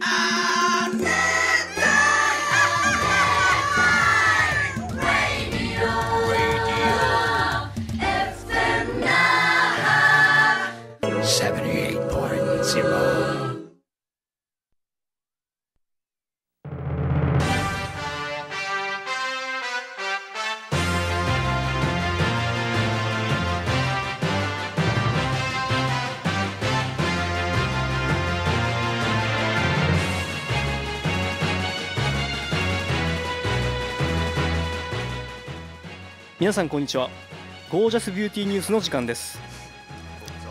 あ皆さんこんにちはゴージャスビューティーニュースの時間です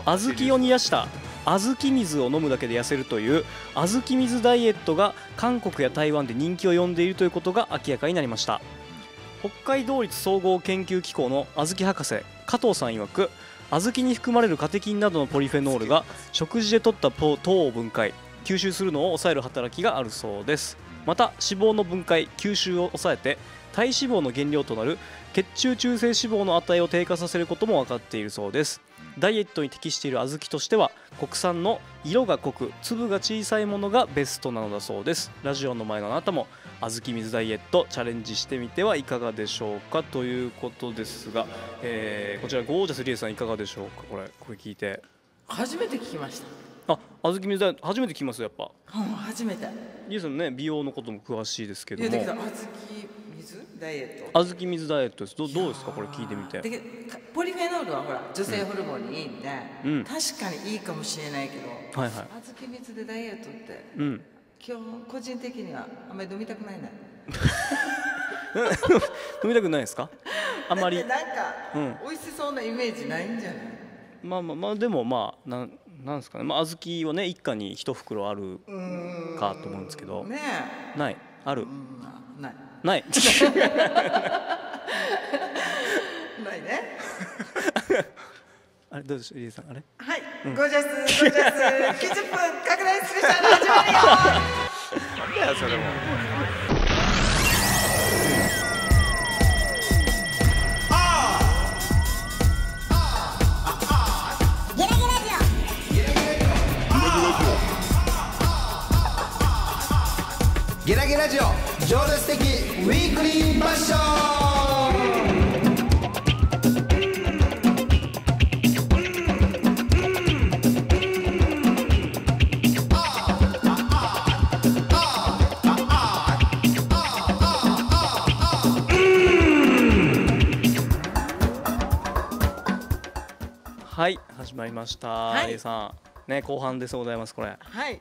小豆を煮やした小豆水を飲むだけで痩せるという小豆水ダイエットが韓国や台湾で人気を呼んでいるということが明らかになりました北海道立総合研究機構の小豆博士加藤さん曰く小豆に含まれるカテキンなどのポリフェノールが食事で摂った糖を分解吸収するのを抑える働きがあるそうですまた脂肪の分解吸収を抑えて体脂肪の原料となる血中中性脂肪の値を低下させることも分かっているそうですダイエットに適している小豆としては国産の色が濃く粒が小さいものがベストなのだそうですラジオの前のあなたも小豆水ダイエットチャレンジしてみてはいかがでしょうかということですが、えー、こちらゴージャスリエさんいかがでしょうかこれこれ聞いて初めて聞きましたあ小豆水ダイエット初めて聞きますやっぱ、うん、初めてリエさんね美容のことも詳しいですけども小豆ダイエット小豆水ダイエットですどう、どうですかこれ聞いてみてポリフェノールはほら女性ホルモンにいいんで、うん、確かにいいかもしれないけど、はいはい、小豆水でダイエットって、うん、今日個人的にはあんまり飲みたくないな 飲みたくないですかあんまりなんか、うん、美味しそうなイメージないんじゃないまあまあまあでもまあなんなんですかねまあ小豆はね一家に一袋あるかと思うんですけどねないあるないないないね あれどうでしょうさんあれはい、うん、ゴージャスゴージャス90分拡大スペシャル始まるよなんだよそれもゲラゲラジオ情熱的ウィークリーバッションはい始まりました、はい、A さんね後半ですございますこれはい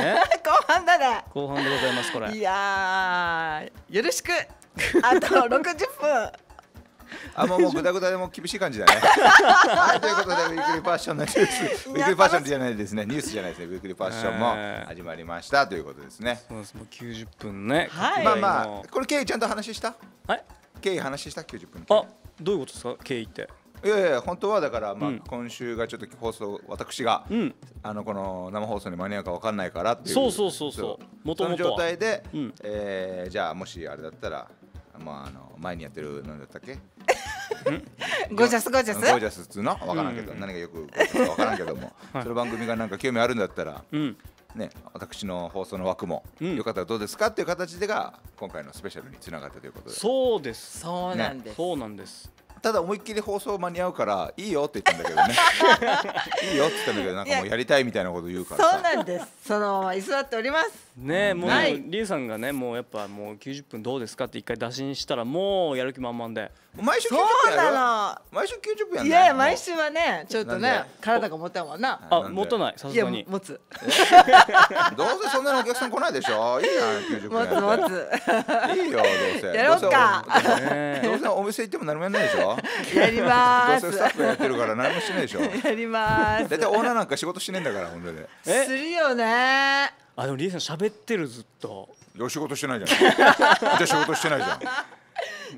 後半だね後半でございますこれいやよろしく あと60分あもうもうぐだぐだでも厳しい感じだね。はい、ということでウィークリーファッションのニュース ウィークリーファッションじゃないですねニュースじゃないですねウィークリーファッションも始まりましたということですね。そうですもう90分ね。はい、まあまあこれ経緯ちゃんと話した？はい。経緯話した90分。あどういうことですか経緯って。いやいや本当はだからまあ今週がちょっと放送私があのこの生放送に間に合うかわかんないからっていうそうそうそうそう元々その状態でえじゃあもしあれだったらまああの前にやってる何だったっけ ゴージャスゴージャスゴージャスっつうのわからんけど何がよくわからんけども その番組がなんか興味あるんだったらね、私の放送の枠も、うん、よかったらどうですかっていう形でが今回のスペシャルにつながったということでそうですそうなんです、ね、そうなんですただ思いっきり放送間に合うからいいよって言ったんだけどね いいよって言ったんだけどなんかもうやりたいみたいなこと言うからそうなんですそのまま居座っておりますねもう、りえさんがねもうやっぱもう90分どうですかって一回打診したらもうやる気満々で毎週90分やそうろな毎週90分やんいや毎週はねちょっとね体が持たんわなあな持たないさすがに持つ どうせそんなにお客さん来ないでしょいいやん90持つ持ついいよどうせやろうかどうせねどうせお店行っても何もやんないでしょやりまーどうせスタッフやってるから何もしないでしょ やりまー大体オーナーなんか仕事しねえんだから本当に。するよねあでもリエさん喋ってるずっとお仕事してないじゃんじ ゃあ仕事してないじゃん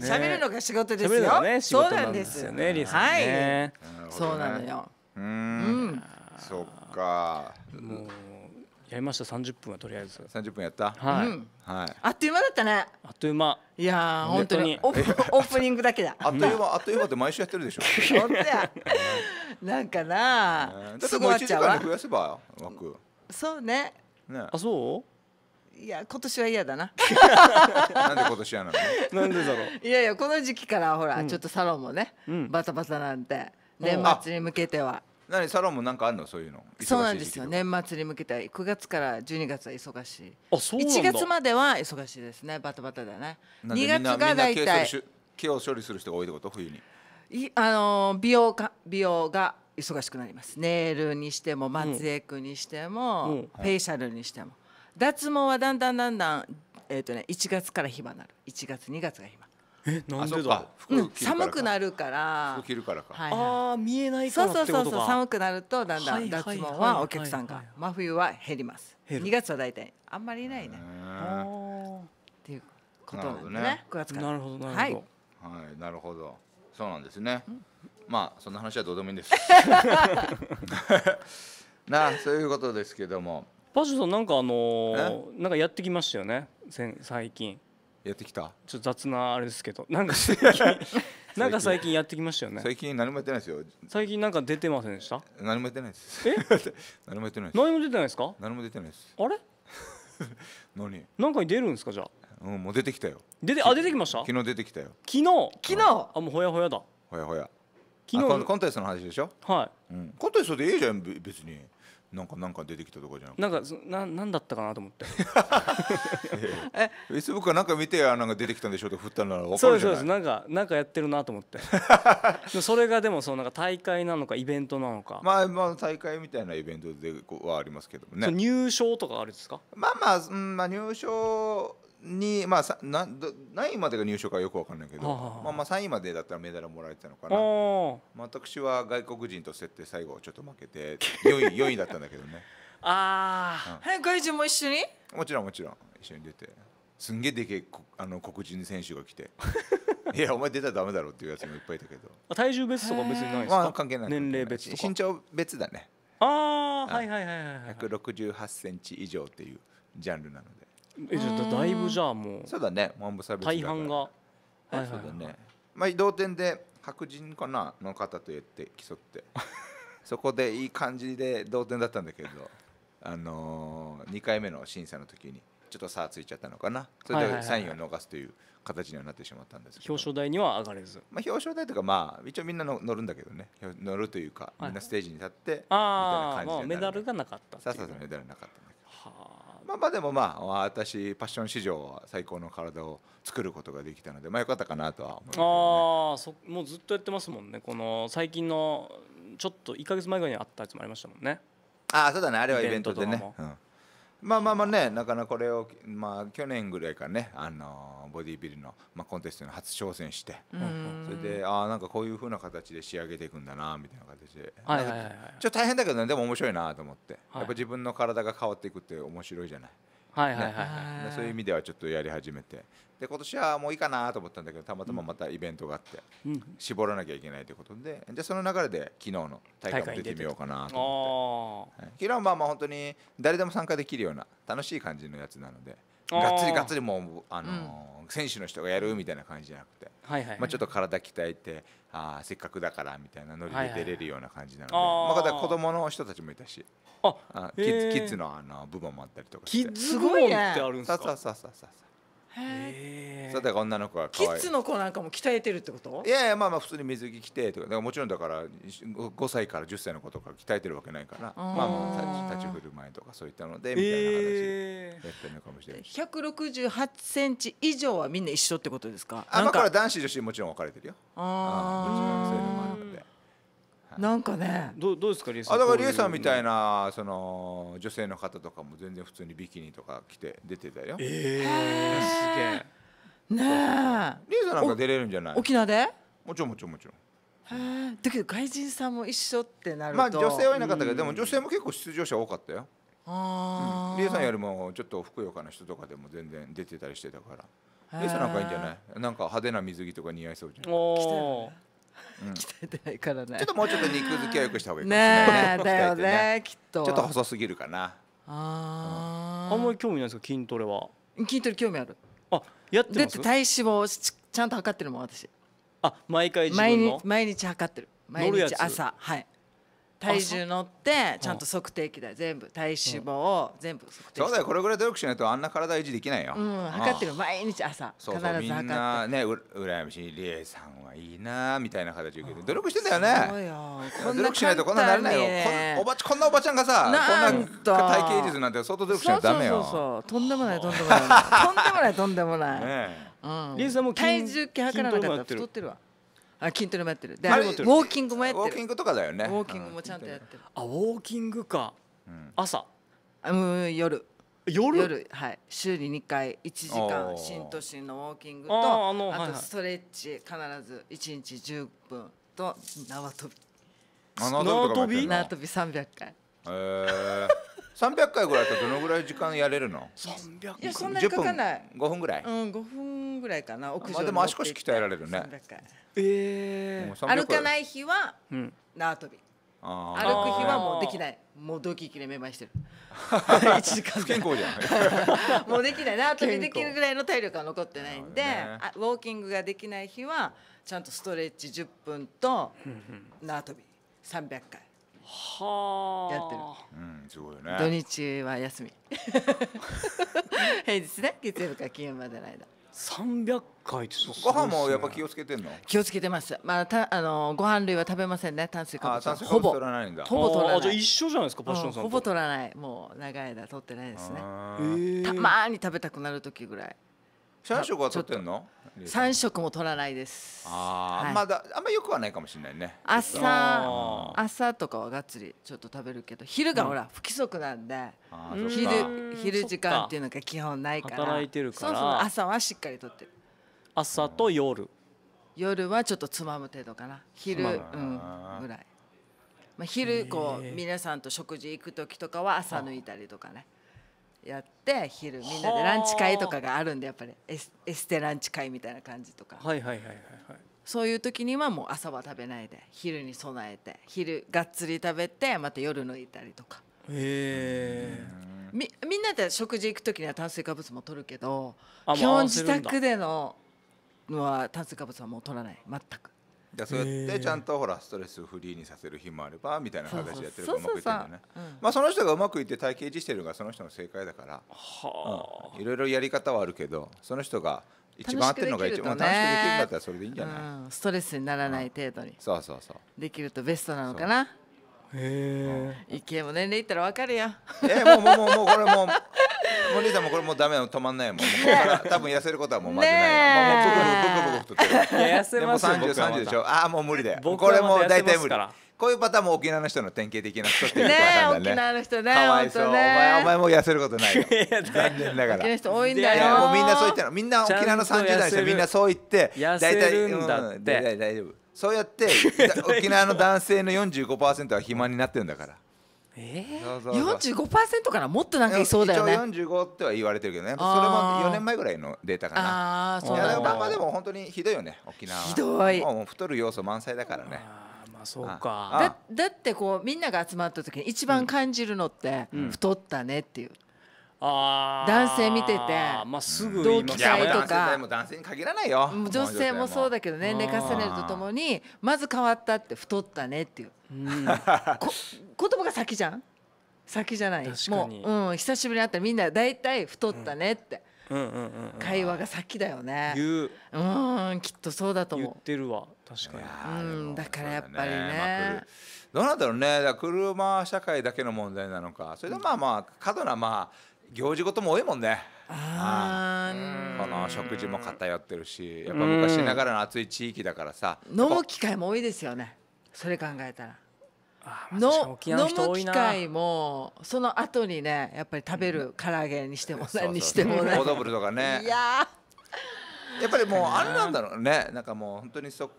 喋、ね、るのが仕事ですよ、ね、そうなんですよねリエさんはい、ね、そうなのようんそっかもうやりました30分はとりあえず三十分やったはい、うん、はい、あっという間だったねあっという間いや本当に オープニングだけだあっという間あっという間って毎週やってるでしょ本当やなんかなだってもう1時間増やせば枠そうねねあそういや今年は嫌だななんで今年嫌なのなんでだろういやいやこの時期からほら、うん、ちょっとサロンもね、うん、バタバタなんて年末に向けては何サロンもなんかあるのそういうのそうなんですよ年末に向けて九月から十二月は忙しいあそうなん1月までは忙しいですねバタバタだね二月が大体毛を処理する人が多いってこと冬にいあのー、美容か美容が忙しくなりますネイルにしても松エクにしても、うんフェイシャルにしても、はい、脱毛はだんだんだんだん、えーとね、1月から暇なる1月2月が暇えなんでだ、ううん、寒くなるから服着るからか、はいはい、ああ見えないからそうそうそう寒くなるとだんだん脱毛はお客さんが真冬は減ります2月は大体あんまりいないねっていうことなんでねね9月からなるほどなるほど、はい、はい、なるほどそうなんですね、うんまあそんな話はどうでもいいんです なあそういうことですけどもパシュさんなんかあのー、なんかやってきましたよね最近やってきたちょっと雑なあれですけどなんか 最近なんか最近やってきましたよね最近何もやってないですよ最近なんか出てませんでした何もやってないですえ 何もやってないです何も出てないですか何も出てないですあれ何なんかに出るんですかじゃあうんもう出てきたよ出てあ出てきました昨日出てきたよ昨日昨日、あもうほやほやだほやほや昨日コンテストの話でしょはい、うん、コンテストでええじゃん別になんかなんか出てきたとかじゃなくてなんかななんだったかなと思って えフェイスブックなんか見てなんか出てきたんでしょって振ったなら分かるじゃないそうですなんかなんかやってるなと思って それがでもそのなんか大会なのかイベントなのかまあまあ大会みたいなイベントではありますけどもね入賞とかあるんですかまあまあ、うん、まあ入賞に、まあ、さな何位までが入賞かよく分かんないけど、はあ、まあ、まあ3位までだったらメダルもらえてたのかな、まあ、私は外国人と設定最後ちょっと負けて4位 ,4 位だったんだけどねああ、うん、外人も一緒にもちろんもちろん一緒に出てすんげえでけえあの黒人選手が来て いやお前出たらダメだろっていうやつもいっぱいいたけど体重別とか別にないですか、まあ、関係ない年齢別身長別だねああはいはいはいはい、はい、1 6 8ンチ以上っていうジャンルなのでえじゃあだいぶじゃあもうそうだね文部差別大半が、はいそうだねまあ同点で白人かなの方と言って競って そこでいい感じで同点だったんだけどあのー、2回目の審査の時にちょっと差がついちゃったのかなそれでサインを逃すという形にはなってしまったんですけど表彰台には上がれず、まあ、表彰台とかまあ一応みんなの乗るんだけどね乗るというか、みんなステージに立ってみたいな感じで、ね、はい、あ、まあ、メダルがなかったっそうそうそうメダルなかったんだけどはあまあまあでもまあ私パッション史上最高の体を作ることができたのでまあよかったかなとは思います、ね、ああそもうずっとやってますもんねこの最近のちょっと1か月前ぐらいにあったやつもありましたもんねああそうだねあれはイベントでね、うん、まあまあまあねなかなかこれを、まあ、去年ぐらいからね、あのー、ボディビルの、まあ、コンテストに初挑戦して、それでああなんかこういうふうな形で仕上げていくんだなみたいな形で、はいはいはいちょっと大変だけどねでも面白いなと思って、はい、やっぱ自分の体が変わっていくって面白いじゃない。はいはいはい、ね、そういう意味ではちょっとやり始めてで今年はもういいかなと思ったんだけどたまたままたイベントがあって、うん、絞らなきゃいけないということででその流れで昨日の大会も出てみようかなと思って昨日はまあ本当に誰でも参加できるような楽しい感じのやつなのでがっつりがっつりもう、あのーうん、選手の人がやるみたいな感じじゃなくて、はいはいはい、まあ、ちょっと体鍛えてあせっかくだからみたいなノリで出れるような感じなので、はいはいはい、まあ、子供の人たちもいたしああキッズキッズのあの部門もあったりとかキッズ部門ってあるんですかそうそうそうそうそうへえそうだから女の子は可キッズの子なんかも鍛えてるってこといやいやまあまあ普通に水着着てとかだからもちろんだから5歳から10歳の子とか鍛えてるわけないからまあまあ立ち立ち振る舞いとかそういったのでみたいな形でえやってるのかもしれない168センチ以上はみんな一緒ってことですかあまあこれは男子女子もちろん分かれてるよああもちろんそういうのもあるなんかねどうどうですかリエさんあだからリエさんみたいなその女性の方とかも全然普通にビキニとか着て出てたよええすげえねえリエさんなんか出れるんじゃない沖縄でもちろんもちろんもちろんだけど外人さんも一緒ってなるとまあ女性はいなかったけどでも女性も結構出場者多かったよああ、うん、リエさんよりもちょっとふくよかな人とかでも全然出てたりしてたからリエさんなんかいいんじゃないなんか派手な水着とか似合いそうじゃないおん鍛えてないからねちょっともうちょっと肉付きはよくした方がいいねだよねきっとちょっと細すぎるかなああんまり興味ないですか筋トレは筋トレ興味あるあやってますだって体脂肪ちゃんと測ってるもん私あ毎回毎日毎日測ってる毎日朝はい体重乗ってちゃんと測定器だ全部体脂肪を全部測定そうだよこれぐらい努力しないとあんな体維持できないよ、うん、測ってる毎日朝必ず測ってみんなねうら羨ましいりえさんはいいなみたいな形で努力してんだよねそうよ努力しないとこんなになれないよ、ね、おばちこんなおばちゃんがさこんな体型維持なんて相当努力しないとダメよそうそうそうとんでもないとんでもないとんでもないとんでもない、ねうん、さんも体重計測らなかった太ってるわあ筋トレもやってるでウォーキングもやってるウォーキングとかだよねウォーキングもちゃんとやってる、あウォーキングか、朝うん夜夜夜はい週に2回1時間新都心のウォーキングとああとストレッチ必ず1日10分と縄跳び縄跳び縄跳び300回へえ三百回ぐらいだっどのぐらい時間やれるの300いやそんなにかかない五分ぐらいうん五分ぐらいかな屋上まあでも足腰鍛えられるね三百回。ええー、歩かない日は縄跳び、歩く日はもうできないもうドキキでめましてる 一時間健康じゃない。もうできない縄跳びできるぐらいの体力は残ってないんで、ね、ウォーキングができない日はちゃんとストレッチ十分と縄跳び三百回はあ。やってる。うん、すごいよね。土日は休み。平日ね、月曜日から金曜日までの間。三百回ってすごっすご飯もやっぱ気をつけてんの。気をつけてます。まあ、た、あの、ご飯類は食べませんね、炭水化物。ほぼ取。らないんだ。ほぼ取らないじゃ一緒じゃないですかパッションさんと。ほぼ取らない、もう長い間取ってないですね。たまーに食べたくなる時ぐらい。社食は取ってんの？三食も取らないです。ああ、まだあんまりよくはないかもしれないね。朝朝とかはがっつりちょっと食べるけど、昼がほら、不規則なんで、昼昼時間っていうのが基本ないから、働いてるから、そうそう朝はしっかりとってる。朝と夜。夜はちょっとつまむ程度かな。昼、うん、ぐらい。まあ昼こう皆さんと食事行く時とかは朝抜いたりとかね。やって昼みんなでランチ会とかがあるんでやっぱりエスエステランチ会みたいな感じとか、はいはいはいはいはいそういう時にはもう朝は食べないで昼に備えて昼がっつり食べてまた夜抜いたりとかへえみみんなで食事行く時には炭水化物も取るけど基本自宅でののは炭水化物はもう取らない全くでそうやってちゃんとほらストレスフリーにさせる日もあればみたいな形でやってるとうまくいってるんだねまあその人がうまくいって体系維持してるのがその人の正解だからいろいろやり方はあるけどその人が一番合ってるのが一番楽しくできるんだったらそれでいいんじゃない、ストレスにならない程度に、そうそうそうできるとベストなのかなへえ意見も年齢いったらわかるやえももうもうもうこれもうもうさんもこれもうダメなの止まんないもん。多分痩せることはもうまずないもう痩せでもます三十三十でしょ。ああもう無理だよ。これもう大体無理から。こういうパターンも沖縄の人の典型的な人っていうパターンだね。縄の人ねかわいそう。おね前お前も痩せることないよ。残念なが沖ら。縄の人多いんだよもうみんなそう言ってるのみんな沖縄の30代の人みんなそう言って痩せるんだって大体大丈夫そうやって沖縄の男性の45%は肥満になってるんだからええー、45%からもっとなんかいそうだよね。一応45っては言われてるけどね。それも4年前ぐらいのデータかな。ああ、そうだ。まあでも本当にひどいよね、沖縄。ひどい。もう太る要素満載だからね。あまあそうか。だだってこうみんなが集まった時に一番感じるのって、うん、太ったねっていう。うん男性見てて、まあ、すぐ同期会とか男性に限らないよ女性もそうだけど年齢重ねるとともにまず変わったって太ったねっていう、うん、こ言葉が先じゃん先じゃないもう、うん、久しぶりに会ったらみんな大体太ったねって。うんうんうんうん、会話が先だよね。う。ん、きっとそうだと思う。言ってるわ、確かに。うん、だからやっぱりね。どうなんだろうね、車社会だけの問題なのか、それとまあまあ過度なまあ。行事事も多いもんねああこの食事も偏ってるしやっぱ昔ながらの暑い地域だからさ飲む機会も多いですよねそれ考えたら。の飲む機会もその後にねやっぱり食べる唐揚げにしても何にしてもねオーとかねいややっぱりもうあれなんだろうねなんかもう本当にそ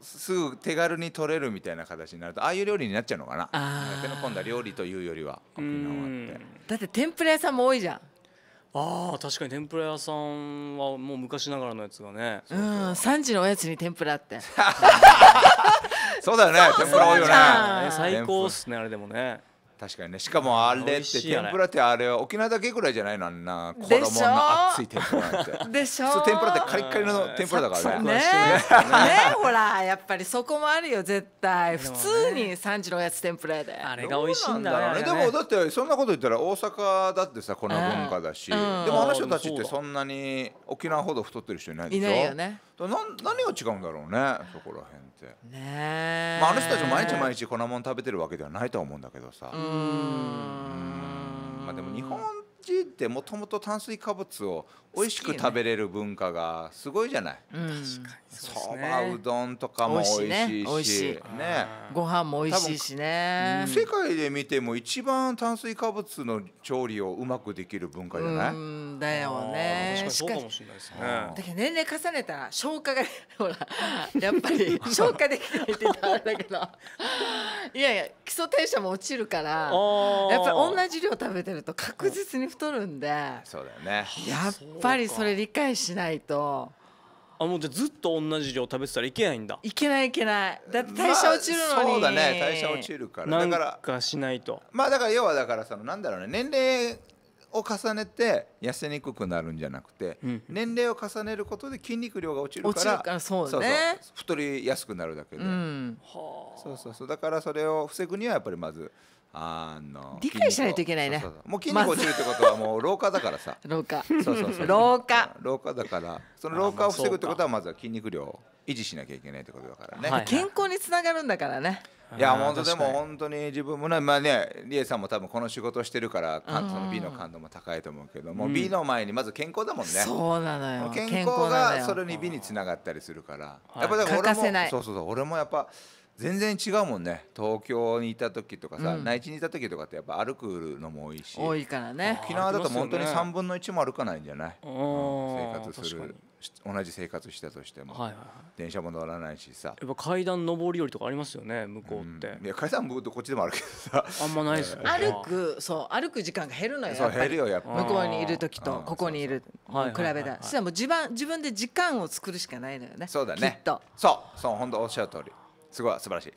すぐ手軽に取れるみたいな形になるとああいう料理になっちゃうのかな手の込んだ料理というよりは沖縄ってだって天ぷら屋さんも多いじゃんあ確かに天ぷら屋さんはもう昔ながらのやつがねうん3時のおやつに天ぷらって そうだよね天ぷら多いよね最高っすねあれでもね確かにねしかもあれって天ぷらってあれは沖縄だけぐらいじゃないのあんな子供の熱い天ぷらって でしょ普通天ぷらってカリカリの天ぷらだからねねほらやっぱりそこもあるよ絶対普通に3時のおやつ天ぷらであれが美味しいんだねでもだってそんなこと言ったら大阪だってさこの文化だし、でもあの人たちってそんなに沖縄ほど太ってる人いないでしょいないよねな何が違うんだろうねそこら辺てねまあ、あの人たちも毎日毎日粉もん食べてるわけではないと思うんだけどさうんまあでも日本ちってもともと炭水化物を美味しく食べれる文化がすごいじゃない。確かにそば、うどんとかも美味しいし、ね、ご飯も美味しいしね。世界で見ても一番炭水化物の調理をうまくできる文化じゃない？だよね。確かにそうかもしれないですね。だけど年齢重ねたら消化がほらやっぱり 消化できないって言ったんだけど、いやいや基礎代謝も落ちるから、やっぱり同じ量食べてると確実に。太るんでそうだよねやっぱりそれ理解しないと。あもうじゃずっと同じ量食べてたらいけないんだいけないいけないだって代謝落ちるのに、まあ、そうだね代謝落ちるからだからかしないとまあだから要はだからそのなんだろうね年齢を重ねて痩せにくくなるんじゃなくて、うん、年齢を重ねることで筋肉量が落ちるからそう、ね、そう太りやすくなるだけで、うん、そうそうそうだからそれを防ぐにはやっぱりまずあの理解しないといけないねもう筋肉落ちるってことはもう老化だからさ 老化そうそうそう老化老化だからその老化を防ぐってことはまずは筋肉量を維持しなきゃいけないってことだからね、はい、健康につながるんだからねいや本当でも本当に自分もねまあね理恵さんも多分この仕事してるからその美の感度も高いと思うけども、うん、美の前にまず健康だもんねそうなのよ健康がそれに美につながったりするから、やっぱだから俺もそうそうそう俺もやっぱ全然違うもんね東京にいた時とかさ、うん、内地にいた時とかってやっぱ歩くのも多いし多いからね沖縄だと本当に3分の1も歩かないんじゃない、うん、生活する同じ生活したとしても、はいはいはい、電車も乗らないしさやっぱ階段上り下りとかありますよね向こうって、うん、いや階段こっちでもあるけどさあんまないですよ歩くそう歩く時間が減るのよそう減るよやっぱ向こうにいる時とここにいる比べたらそしたらもう自分自分で時間を作るしかないのよねそうだねきっとそうそう本当おっしゃる通りすごい素晴らしい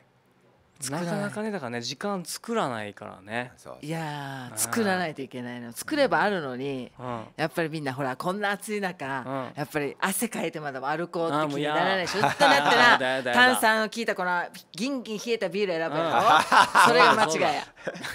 なかなかねだからね時間作らないからねいや作らないといけないの作ればあるのに、うん、やっぱりみんなほらこんな暑い中、うん、やっぱり汗かいてまだ歩こうって気にならないしょっとなったら炭酸を効いたこのギンギン冷えたビール選べる、う ん、それが間違いや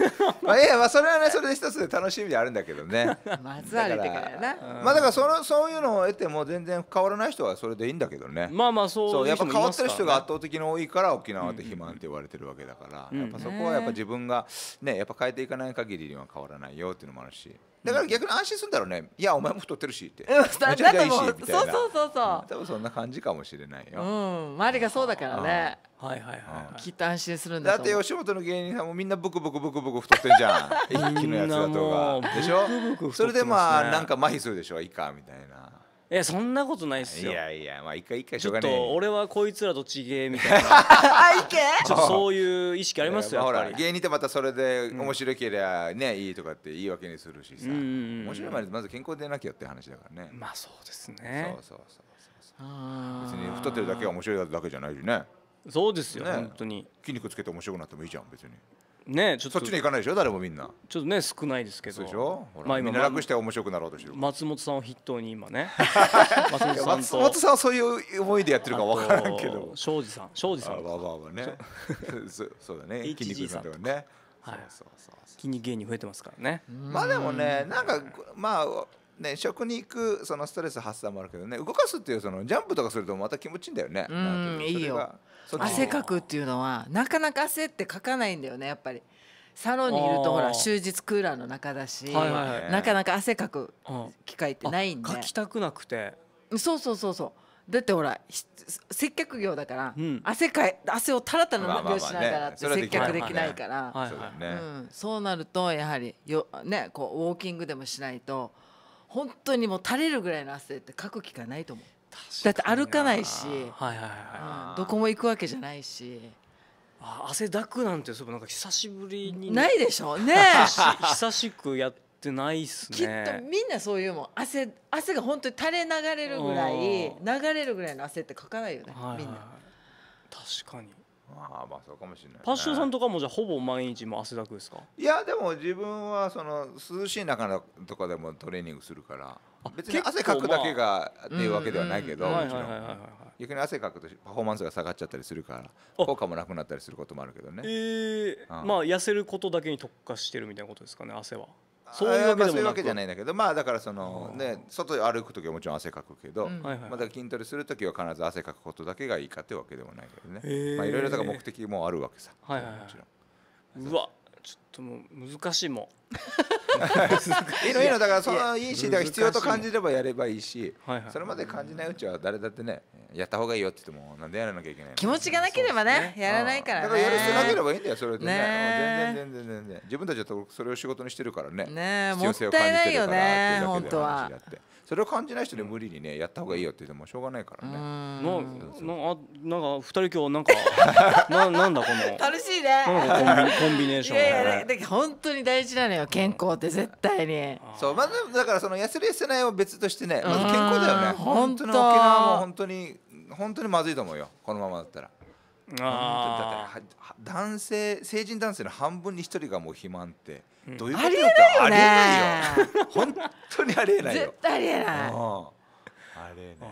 まあいやまあそれはねそれで一つで楽しみであるんだけどね まず歩れてからなまあだからそのそういうのを得ても全然変わらない人はそれでいいんだけどねまあまあそうそうやっぱ変わってる人が圧倒的に多いから沖縄って肥満って言われてるわけわけだから、うん、やっぱそこはやっぱ自分が、ね、やっぱ変えていかない限りには変わらないよっていうのもあるしだから逆に安心するんだろうねいやお前も太ってるしって、めちゃくちゃいいしみたいなそうそうそうそう多分そんな感じかもしれないよ、うん、周りがそうだからね、はいはいはい、きっと安心するんだだって吉本の芸人さんもみんなブクブクブクブク太ってんじゃん一気のやつだとかでしょそれでまあなんか麻痺するでしょいいかみたいなやそんなことないっすよいやいやまあ一回一回しょうがないちょっと俺はこいつらとちげえみたいな ちょっとそういう意識ありますよほら芸人ってまたそれで面白けりゃね、いいとかって言い訳にするしさ、面白いまでまず健康でなきゃって話だからねまあそうですねそうそうそうそう別に太ってるだけが面白いだけじゃないしねそうですよ、ね、本当に筋肉つけて面白くなってもいいじゃん別にねちょっとそっちに行かないでしょ誰もみんなちょっとね少ないですけどそうでしょまあ今みんな楽して面白くなろうとしてる松本さんを筆頭に今ね 松本さん松本さんはそういう思いでやってるか分からんけど庄司さん庄司さんわわわね そうだね筋肉さんとかねはいそうそう筋肉芸人増えてますからねまあでもねなんかまあね、食に行くそのストレス発散もあるけどね動かすっていうそのジャンプとかするとまた気持ちいいんだよね。うんいいよ汗かくっていうのはなかなか汗ってかかないんだよねやっぱり。サロンにいるとほら終日クーラーの中だし、なかなか汗かく機会ってないんで、うきたくなくてそうそうそうそうだってほら接客業だから、汗かい汗をたらたら飲みしながらって接客できないから、うん、そうなるとやはりよ、ね、こうウォーキングでもしないと本当にもう垂れるぐらいの汗ってかく機会ないと思う。だって歩かないし、はいはいはい、どこも行くわけじゃないしあ汗だくなんてそうなんか久しぶりに、ないでしょね 久しくやってないっすねきっとみんなそういうもん汗汗が本当に垂れ流れるぐらい流れるぐらいの汗ってかかないよね、はいはい、みんな確かにまあまあそうかもしれない、ね、パッションさんとかもじゃあほぼ毎日も汗だくですかいやでも自分はその涼しい中とかでもトレーニングするから別に汗かくだけがっていうわけではないけど逆に汗かくとパフォーマンスが下がっちゃったりするから効果もなくなったりすることもあるけどねええまあ痩せることだけに特化してるみたいなことですかね汗はそういうわけでもういうわけじゃないんだけどまあだからそのね外歩く時はもちろん汗かくけど、ははいい、また筋トレする時は必ず汗かくことだけがいいかってわけでもないけどねいろいろだ目的もあるわけさ、はいはいはい、もちろんうわちょっともう難しいもん いいのいいのだからそのいいしだから必要と感じればやればいいし、はいはい、それまで感じないうちは誰だってねやった方がいいよって言ってもなんでやらなきゃいけない気持ちがなければね、やらないから、ね、だからやる必要なければいいんだよそれでねね全然全然全然自分たちはそれを仕事にしてるからねね性を感じるもったいないよね本当は。それを感じない人で無理にねやった方がいいよって言ってもしょうがないからねんなななんか二人今日なんか ななんだこの楽しいねコンビコンビネーション、ね、いやいやだ本当に大事なのよ健康って絶対にそうまず、だからその痩せる痩せないは別としてねまず健康だよね本当に沖縄も本当に本当にまずいと思うよこのままだったら。あだって男性成人男性の半分に一人がもう肥満ってどういうことだありえないよ本当にありえないよ絶対ありえないありえない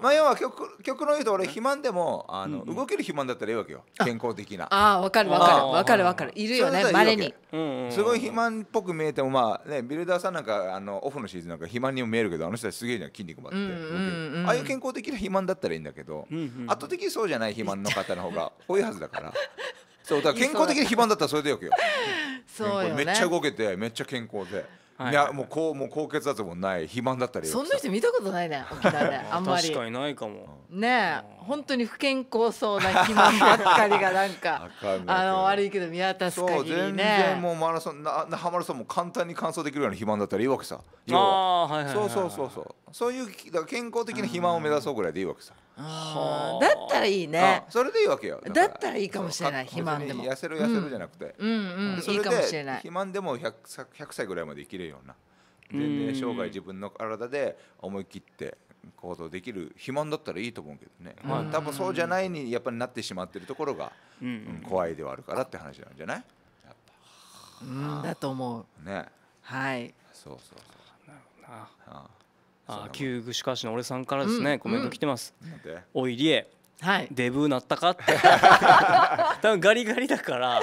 まあ要は極極論言うと俺肥満でもあの、動ける肥満だったらいいわけよ健康的なああ分かる分かる分かる分かるいるよねまれに、うんすごい肥満っぽく見えてもまあねビルダーさんなんかあのオフのシーズンなんか肥満にも見えるけどあの人はすげえじゃん筋肉もあって、うんああいう健康的な肥満だったらいいんだけど、圧倒的にそうじゃない肥満の方の方が多いはずだからそうだから健康的な肥満だったらそれでよくよ そうよ、ね、めっちゃ動けてめっちゃ健康で。はい、いやもうこうもう高血圧もない肥満だったりそんな人見たことないね沖縄で あんまり確かにないかもねえ本当に不健康そうな肥満ばっかりがなんか あの悪いけど見渡す限りね全然もうマラソンなハマラソンも簡単に完走できるような肥満だったらいいわけさああはいはいはいはい、そうそうそうそうそういうだから健康的な肥満を目指そうぐらいでいいわけさだったらいいねそれでいいわけよだったらいいかもしれない肥満でも痩せる痩せるじゃなくて、うん、うんうんいいかもしれない肥満でも 100, 100歳ぐらいまで生きれるような全然生涯自分の体で思い切って行動できる肥満だったらいいと思うけどね、まあ、多分そうじゃないにやっぱりなってしまってるところが、うん、怖いではあるからって話なんじゃないうんだと思うねはいそうそうそうなるほどなあああ旧具志川市の俺さんからですね、コメント来てます。おいりえはい、デブーなったかって 多分ガリガリだから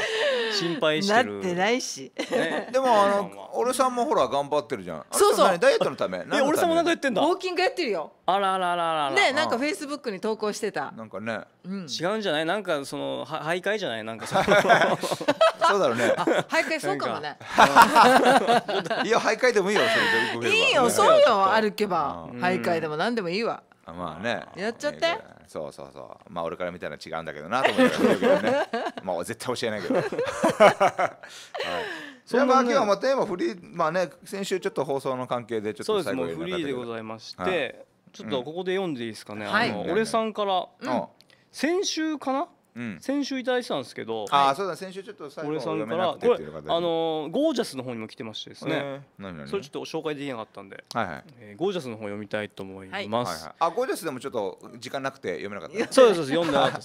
心配してるなってないし、ね、でもあの俺さんもほら頑張ってるじゃんそうそうダイエットのためえ俺さんもなんかやってんだウォーキングやってるよあらあらあらあらねなんかフェイスブックに投稿してたなんかね、うん、違うんじゃないなんかその徘徊じゃないなんかそ そうだろうね徘徊そうかもね いや徘徊でもいいよそれいいよそうよ歩けば徘徊でも何でもいいわまあねやっちゃってそうそうそうまあ俺から見たら違うんだけどなと思ってたけどね まあ絶対教えないけどはいそれまあ今日はまた今フリーまあね先週ちょっと放送の関係でちょっと最後そうですもうフリーでございまして、はい、ちょっとここで読んでいいですかね、うん、あの、はい、俺さんから、うん、先週かな先週いただいてたんですけど、ああそうだ先週ちょっと最後さんからこれあのゴージャスの方にも来てましてですね、それちょっと紹介できなかったんで、はいえゴージャスの方読みたいと思います、あゴージャスでもちょっと時間なくて読めなかったそうです読んでなかっ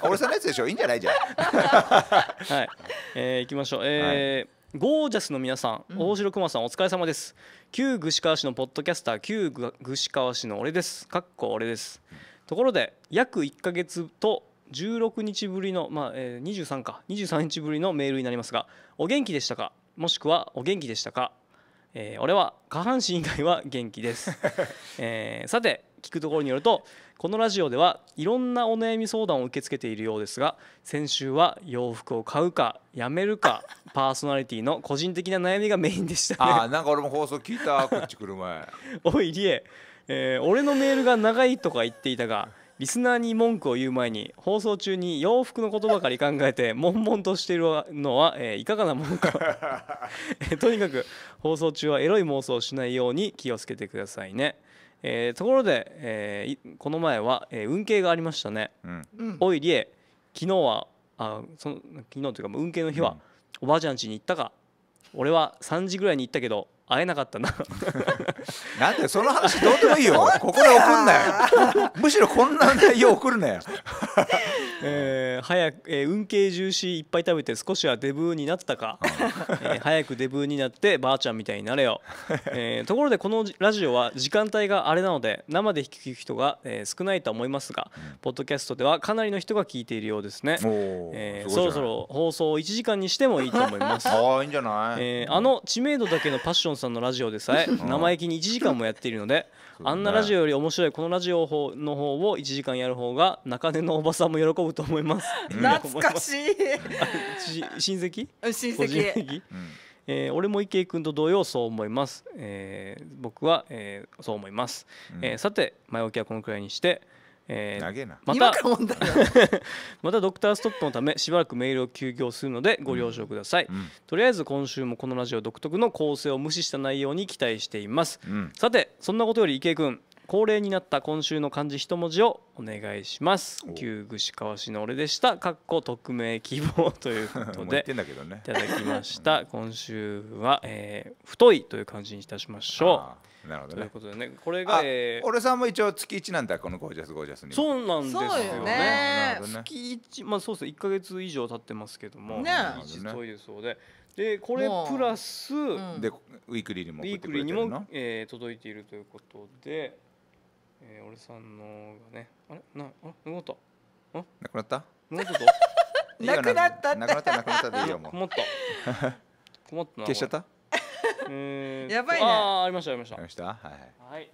た 俺さんのやつでしょいいんじゃないじゃん はい、えー、いきましょうえーゴージャスの皆さん、大城くまさんお疲れ様です。旧具志川市のポッドキャスター、旧具志川市の俺です。かっこ俺です。ところで、約1ヶ月と16日ぶりの、まあえー、23か23日ぶりのメールになりますがお元気でしたかもしくはお元気でしたか、えー、俺は下半身以外は元気です、えー、さて聞くところによるとこのラジオではいろんなお悩み相談を受け付けているようですが先週は洋服を買うかやめるか パーソナリティの個人的な悩みがメインでしたねあなんか俺も放送聞いたこっち来る前 おいりええー、俺のメールが長いとか言っていたがリスナーに文句を言う前に放送中に洋服のことばかり考えて 悶々としているのは、えー、いかがなものか とにかく放送中はエロい妄想をしないように気をつけてくださいね、えー、ところで、えー、この前は、えー、運慶がありましたね、うん、おいりえ昨日はあその昨日というか運慶の日は、うん、おばあちゃん家に行ったか俺は3時ぐらいに行ったけど会えなかったな なんでその話どうでもいいよここで送んなよ むしろこんな内容送るなよえー、早く、えー、運慶重視いっぱい食べて少しはデブになってたか、えー、早くデブになってばあちゃんみたいになれよ、えー、ところでこのラジオは時間帯があれなので生で聞く人が、えー、少ないと思いますが、ポッドキャストではかなりの人が聞いているようですね、えー、そろそろ放送を1時間にしてもいいと思います ああいいんじゃない、えー、あの知名度だけのパッションさんのラジオでさえ生意気に1時間もやっているので、あんなラジオより面白いこのラジオの方を1時間やる方が中根のおばさんも喜ぶと思います。懐かしい。親戚？親戚。えー、俺も池井君と同様そう思います、えー、僕は、えー、そう思います、うん、えー、さて前置きはこのくらいにして、えー、また またドクターストップのためしばらくメールを休業するのでご了承ください、うんとりあえず今週もこのラジオ独特の構成を無視した内容に期待しています、さてそんなことより池井君恒例になった今週の漢字一文字をお願いします旧具志川市の俺でしたかっこ匿名希望ということで ね、いただきました今週は、えー、太いという漢字にいたしましょうなるほど、ね、ということでねこれが、えー、俺さんも一応月一なんだこのゴージャスゴージャスにそうなんですよね、ね、月一まあそうですね。一か月以上経ってますけどもねそういうそうででこれプラス、うん、でウィークリーにもウィークリーにも、えー、届いているということでえー、俺さんのがねあれなあ動いたあなくなった動いたぞいいなくなったってなくなったなくなったでいいよ もう困った困ったな消しちゃったえー、やばいねあありましたありましたありましたはいはい、はい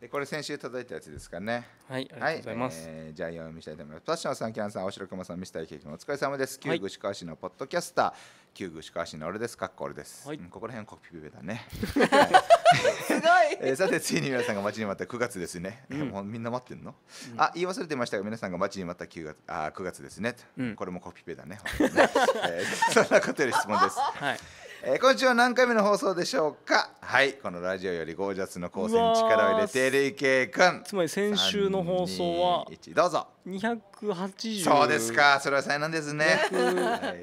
でこれ先週届いたやつですかね。はい、ありがとうございます。はい、えー、じゃあ読みしたいと思います。パッションさん、キャンさん、大城熊さん、ミスターケーキお疲れ様です。旧具志川市のポッドキャスター、はい、旧具志川市の俺です。かっこ俺です、はいうん。ここら辺コピペだね。すごい、えー、さてついに皆さんが待ちに待った9月ですね、うん、もうみんな待ってんの、うん、あ言い忘れてましたが皆さんが待ちに待った9月あ9月ですね、うん、これもコピペだねね、えー、そんなことより質問です、はいえー、今週は何回目の放送でしょうかはいこのラジオよりゴージャスの構成に力を入れてるいけくんつまり先週の放送はどうぞ280そうですかそれは災難ですね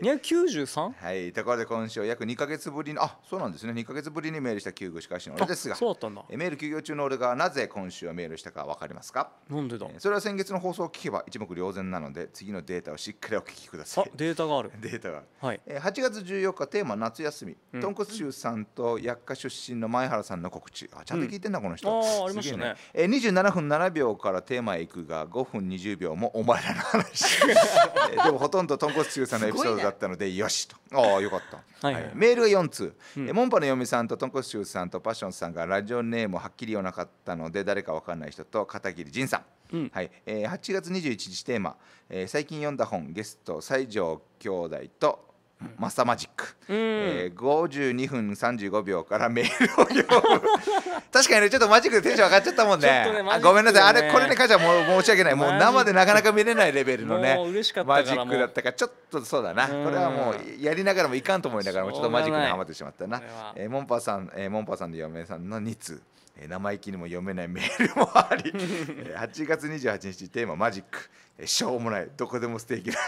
二9 3はい、はい、ところで今週約二か月ぶりにあそうなんですね二か月ぶりにメールした休業しかしの俺ですがそうだったんだメール休業中の俺がなぜ今週はメールしたかわかりますかなんでだそれは先月の放送を聞けば一目瞭然なので次のデータをしっかりお聞きくださいデータがある データがある。はい、え八月十四日テーマ夏休み、うん、豚骨中さんと薬科出身の前原さんの告知あちゃんと聞いてんだ、うん、この人あありましたねえ二十七分七秒からテーマへ行くが五分二十秒もお前の話 でもほとんど豚骨中さんのエピソードだったので、よしとああよかった、はいはい、メールが4通、うん、モンパの嫁さんと豚骨中さんとパッションさんがラジオネームはっきり言わなかったので誰か分かんない人と片桐仁さんうん、はいえー、8月21日テーマ、えー、最近読んだ本ゲスト西条兄弟とマサマジック、うん、えー、52分35秒からメールを読む 確かにねちょっとマジックでテンション上がっちゃったもんね、ねごめんなさいあれこれね関ちゃんも申し訳ないもう生でなかなか見れないレベルのねマジックだったからちょっとそうだな、うん、これはもうやりながらもいかんと思いながらもちょっとマジックにはまってしまったな、えー、モンパさん、えー、モンパさんの嫁さんの2通生意気にも読めないメールもあり8 月28日テーマ「マジック」しょうもないどこでもステーキ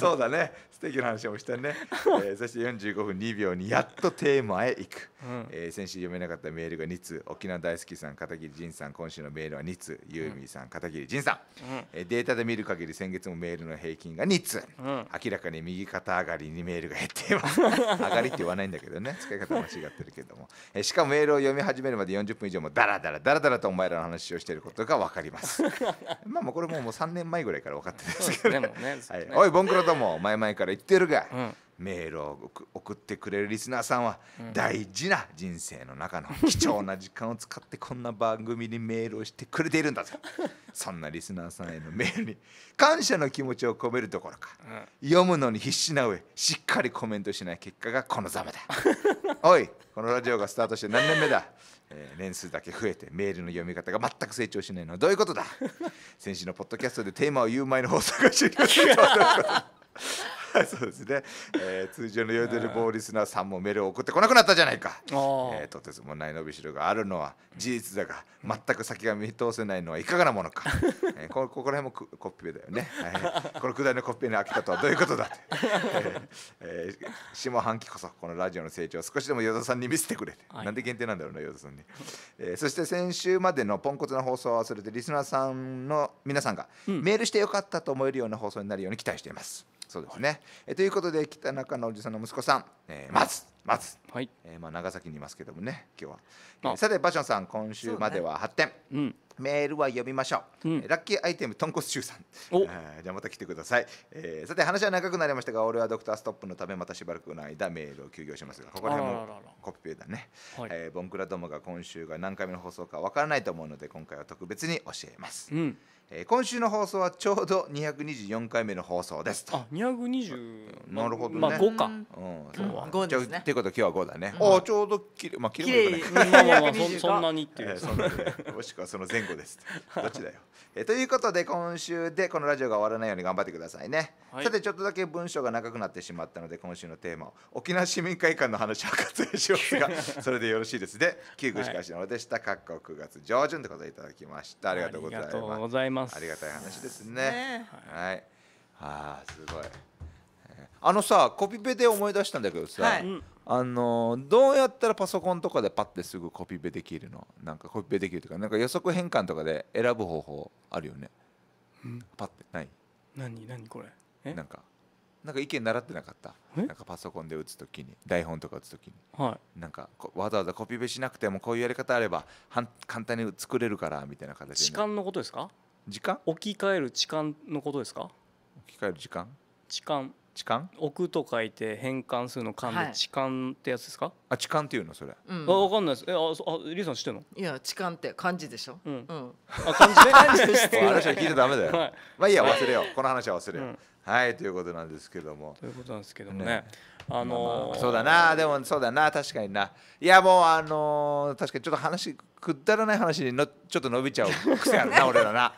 そうだね敵の話をしてね、えー、そして45分2秒にやっとテーマへ行く、うん、えー、先週読めなかったメールが2通沖縄大好きさん片桐仁さん今週のメールは2通ユーミーさん片桐仁さん、うん、えー、データで見る限り先月もメールの平均が2通、うん、明らかに右肩上がりにメールが減っています 上がりって言わないんだけどね使い方間違ってるけども、えー、しかもメールを読み始めるまで40分以上もダラダラダラダラとお前らの話をしていることが分かります まあもうこれももう3年前ぐらいから分かってるんですけどね、ねはい、おいボンクロとも前々から言ってるが、うん、メールを送ってくれるリスナーさんは大事な人生の中の貴重な時間を使ってこんな番組にメールをしてくれているんだぞ そんなリスナーさんへのメールに感謝の気持ちを込めるどころか、うん、読むのに必死な上しっかりコメントしない結果がこのざまだ おいこのラジオがスタートして何年目だ、えー、年数だけ増えてメールの読み方が全く成長しないのはどういうことだ 先週のポッドキャストでテーマを言う前の放送が終了した そうですね、えー、通常のヨーデルボーリスナーさんもメールを送ってこなくなったじゃないか、えー、とてつもない伸びしろがあるのは事実だが全く先が見通せないのはいかがなものか、えー、こここら辺もコピペだよね、えー、このくだりのコピペに飽きたとはどういうことだって、えーえー、下半期こそこのラジオの成長を少しでも与田さんに見せてくれて、はい、なんで限定なんだろうな与田さんに、えー、そして先週までのポンコツの放送を忘れてリスナーさんの皆さんが、メールしてよかったと思えるような放送になるように期待していますそうですね、えということで北中のおじさんの息子さん、えー、松松、はいえーまあ、長崎にいますけどもね今日はさてバションさん今週までは発展、うね、うんメールは読みましょう、うん、ラッキーアイテム豚骨中さん、えじゃあまた来てください、えー、さて話は長くなりましたが俺はドクターストップのためまたしばらくの間メールを休業しますがここら辺もコピペだねら、えボンクラどもが今週が何回目の放送かわからないと思うので今回は特別に教えます、うんえー、今週の放送はちょうど224回目の放送ですとあ220なるほどねまあ5かうんそう5ですねっていうことは今日は5だねおちょうどきる、まあきるいまあまあまそんなにっていうそんなもしくはその前後です どっちだよえということで今週でこのラジオが終わらないように頑張ってくださいねさてちょっとだけ文章が長くなってしまったので今週のテーマを沖縄市民会館の話を割愛しますが それでよろしいですね旧具しかしのでしたかっこ9月上旬ってこといただきましたありがとうございますますありがたい話ですねはいあすごいあのさコピペで思い出したんだけどさ、はい、あのどうやったらパソコンとかでパッてすぐコピペできるのなんかコピペできるとかなんか予測変換とかで選ぶ方法あるよね、パッてない何何これなんかなんか意見習ってなかったなんかパソコンで打つときに台本とか打つときに、はい、なんかわざわざコピペしなくてもこういうやり方あればはん簡単に作れるからみたいな形で、ね、時間のことですか時間置き換える時間のことですか置き換える時間痴漢置くと書いて変換するの漢で痴漢ってやつですか、はい、あ痴漢っていうのそれ、うん、あ分かんないですえああリーさん知ってんのいや痴漢って漢字でしょうん、うん、あ 漢字で漢字でして話は聞いてダメだよ、はい、まあいいや忘れようこの話は忘れよう、うん、はいということなんですけどもということなんですけどもね、ね、あのー、そうだなでもそうだな確かにないやもうあのー、確かにちょっと話くだらない話にのちょっと伸びちゃう癖あるな俺らな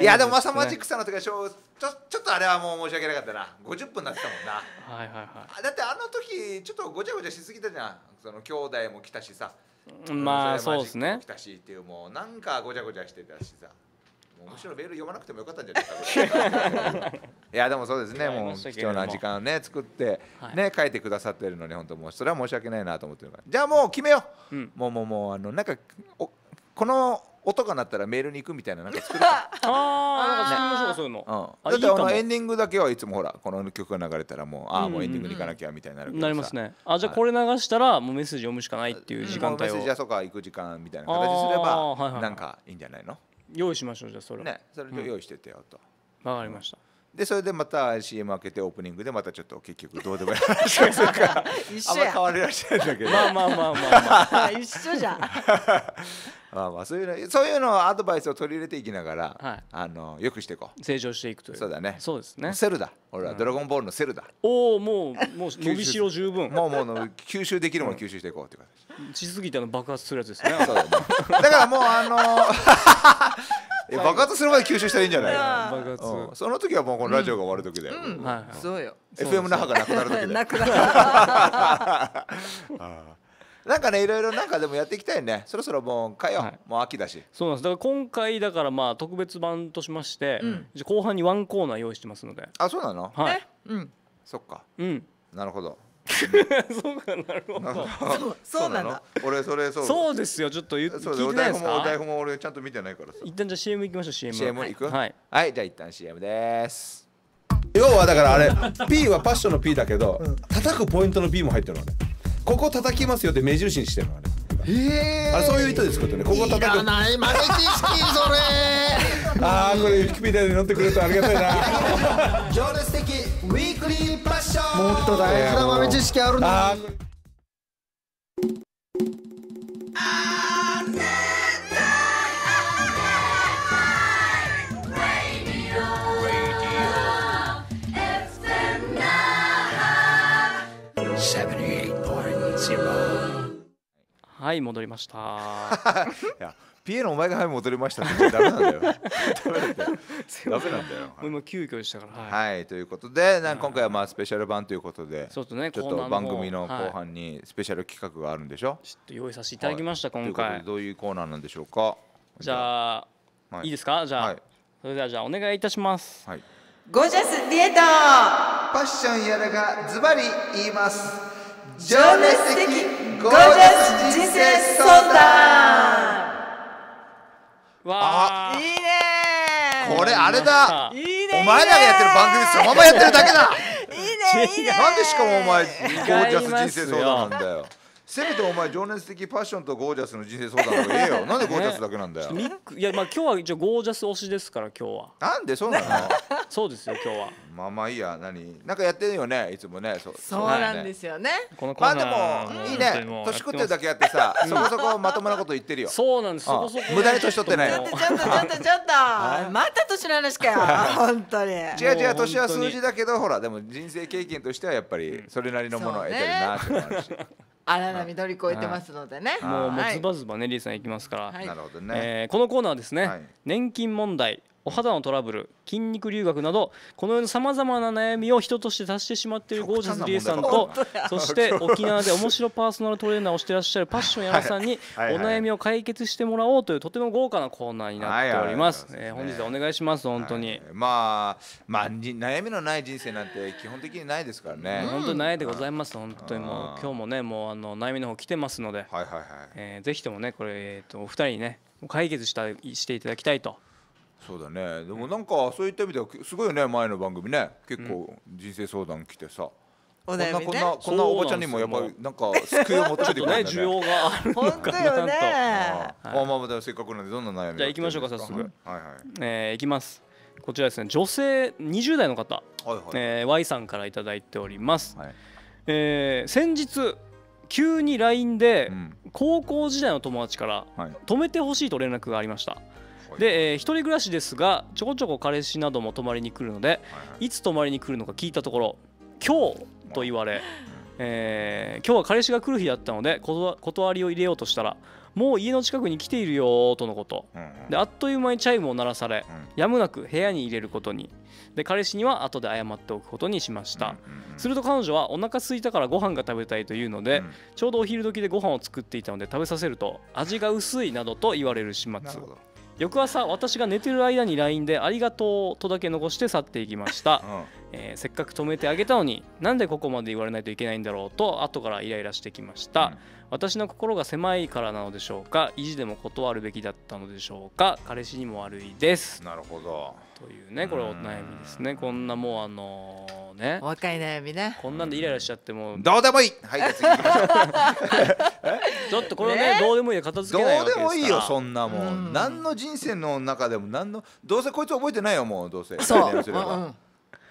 いやでもマサマジックさんの時はちょちょっとあれはもう申し訳なかったな50分になってたもんなはいはい、はい、だってあの時ちょっとごちゃごちゃしすぎたじゃんその兄弟も来たしさまあそうですね来たしっていうもうなんかごちゃごちゃしてたしさもうむしろメール読まなくてもよかったんじゃないかいやでもそうですねもう貴重な時間ね作ってね書いてくださってるのに本当もうそれは申し訳ないなと思ってるからじゃあもう決めよう、うん、もうもうもうあのなんかこの音が鳴ったらメールに行くみたいななんか作るか ああ、ね、そういうの、うん、だってあのエンディングだけはいつもほらこの曲が流れたらもうああもうエンディングに行かなきゃみたいになるなりますねあじゃあこれ流したらもうメッセージ読むしかないっていう時間帯を、うん、メッセージはそうか行く時間みたいな形すれば、はいはい、なんかいいんじゃないの用意しましょうじゃあそれねそれで用意しててよとわ、うん、かりましたでそれでまた CM 開けてオープニングでまたちょっと結局どうでもいい話をするか緒あんま変わりらしいんだけどまあまあまあまあ、まあ、一緒じゃんまあまあそういうのそういうのアドバイスを取り入れていきながら、はい、あのよくしていこう成長していくというそうだねそうですねセルだ俺はドラゴンボールのセルだ、おおもうもう伸びしろ十分もうもう吸収できるもの吸収していこうって感じしすぎの爆発するやつですねそうだねだからもうあのーえ 爆発するまで吸収したらいいんじゃないの。うん、その時はもうこのラジオが終わる時だよ、うんうんはいはい、そうよ FM 那覇がなくなる時だよ なくなる なんかねいろいろなんかでもやっていきたいねそろそろもう変えよはい、もう秋だしそうなんですだから今回だからまあ特別版としまして、うん、後半にワンコーナー用意してますのであそうなのはい、うん、そっかうんなるほど そうかなるほど。そうなの。俺それそう。そうですよ。ちょっと言って聞いてないですか。お台本も俺ちゃんと見てないからさ。一旦じゃあ CM 行きましょう CM。CM 行く。はい。はいじゃあ一旦 CM です。要はだからあれ P はパッションの P だけど叩くポイントの P も入ってるのね。ここ叩きますよって目印にしてるのあれへそういう意図ですこねここ叩くない豆知識それ ああこれウィキでってくれるとありがたいな 情熱的ウィークリーパッションもっと大事な豆知識あるんだはい戻りました いやピエロお前がはい戻りましたってダメなんだよ ダメなんだよダメ も今急遽でしたからはい、はい、ということでなん今回はまあスペシャル版ということで、ちょっと番組の後半にスペシャル企画があるんでしょ、はい、ちょっと用意させていただきました、今回どういうコーナーなんでしょうかじゃあ、い、いですかじゃあ、それではじゃあお願いいたします、はい、ゴージャスディエトパッションやらがズバリ言います情熱的ゴージャス人生相談わあいいねこれあれだいいねお前らがやってる番組そのままやってるだけだいいね なんでしかもお前ゴージャス人生相談なんだよせめてお前情熱的ファッションとゴージャスの人生相談がいいよ なんでゴージャスだけなんだよ、ね、いやまあ今日は一応ゴージャス推しですから今日はなんでそうなの そうですよ今日はまあまあいいや何なんかやってるよねいつもねそうそうなんですよねこのコーナーまあでもいいね年食ってるだけやってさそこそこまともなこと言ってるよそうなんですそこそこ無駄に年取ってないちょっとちょっとちょっとまた年の話かよ 本当に違う違う年は数字だけどほらでも人生経験としてはやっぱりそれなりのものを得てるなってなるし荒波乗り越えてますのでね、もうもうズバズバねリーさんいきますから、なるほどね、このコーナーですね、年金問題お肌のトラブル筋肉留学などこのようなさまざまな悩みを人として達してしまっているゴージャスリエさんとそして沖縄で面白パーソナルトレーナーをしてらっしゃるパッション山さんにお悩みを解決してもらおうというとても豪華なコーナーになっております。え本日はお願いします本当に、まあまあ悩みのない人生なんて基本的にないですからね。本当にないでございます本当にもう今日もねもうあの悩みの方来てますので、えぜひともねこれえっ、とお二人にね解決したしていただきたいと。そうだねでもなんかそういった意味ではすごいよね前の番組ね結構人生相談来てさ、おんみこんなこんなおばちゃんにもやっぱりなんか救いを求めてくれるんだ需ね要があるのかなと、まあまあまあせっかくなんでどんな悩みじゃあ行きましょうか早速はいはいええ行きますこちらですね女性20代の方、はいはいえー Y さんから頂いております、はいえ先日急に LINE で高校時代の友達からはい止めてほしいと連絡がありましたで、えー、一人暮らしですがちょこちょこ彼氏なども泊まりに来るので、いつ泊まりに来るのか聞いたところ今日と言われ、えー、今日は彼氏が来る日だったので断りを入れようとしたらもう家の近くに来ているよとのこと、であっという間にチャイムを鳴らされ、やむなく部屋に入れることにで彼氏には後で謝っておくことにしました、すると彼女はお腹空いたからご飯が食べたいというので、ちょうどお昼時でご飯を作っていたので食べさせると味が薄いなどと言われる始末翌朝私が寝てる間に LINE で「ありがとう」とだけ残して去っていきました、うん、えー、せっかく止めてあげたのになんでここまで言われないといけないんだろうと後からイライラしてきました、うん、私の心が狭いからなのでしょうか意地でも断るべきだったのでしょうか彼氏にも悪いですなるほどというねこれお悩みですねこんなもうあのーのね若い悩みねこんなんでイライラしちゃってもどうでもいいはいじゃあ次行ちょ っとこれねねどうでもいい片付けないどわうけですからもいいよそんなもん、うん何の人生の中でも何のどうせこいつ覚えてないよもうどうせそう、う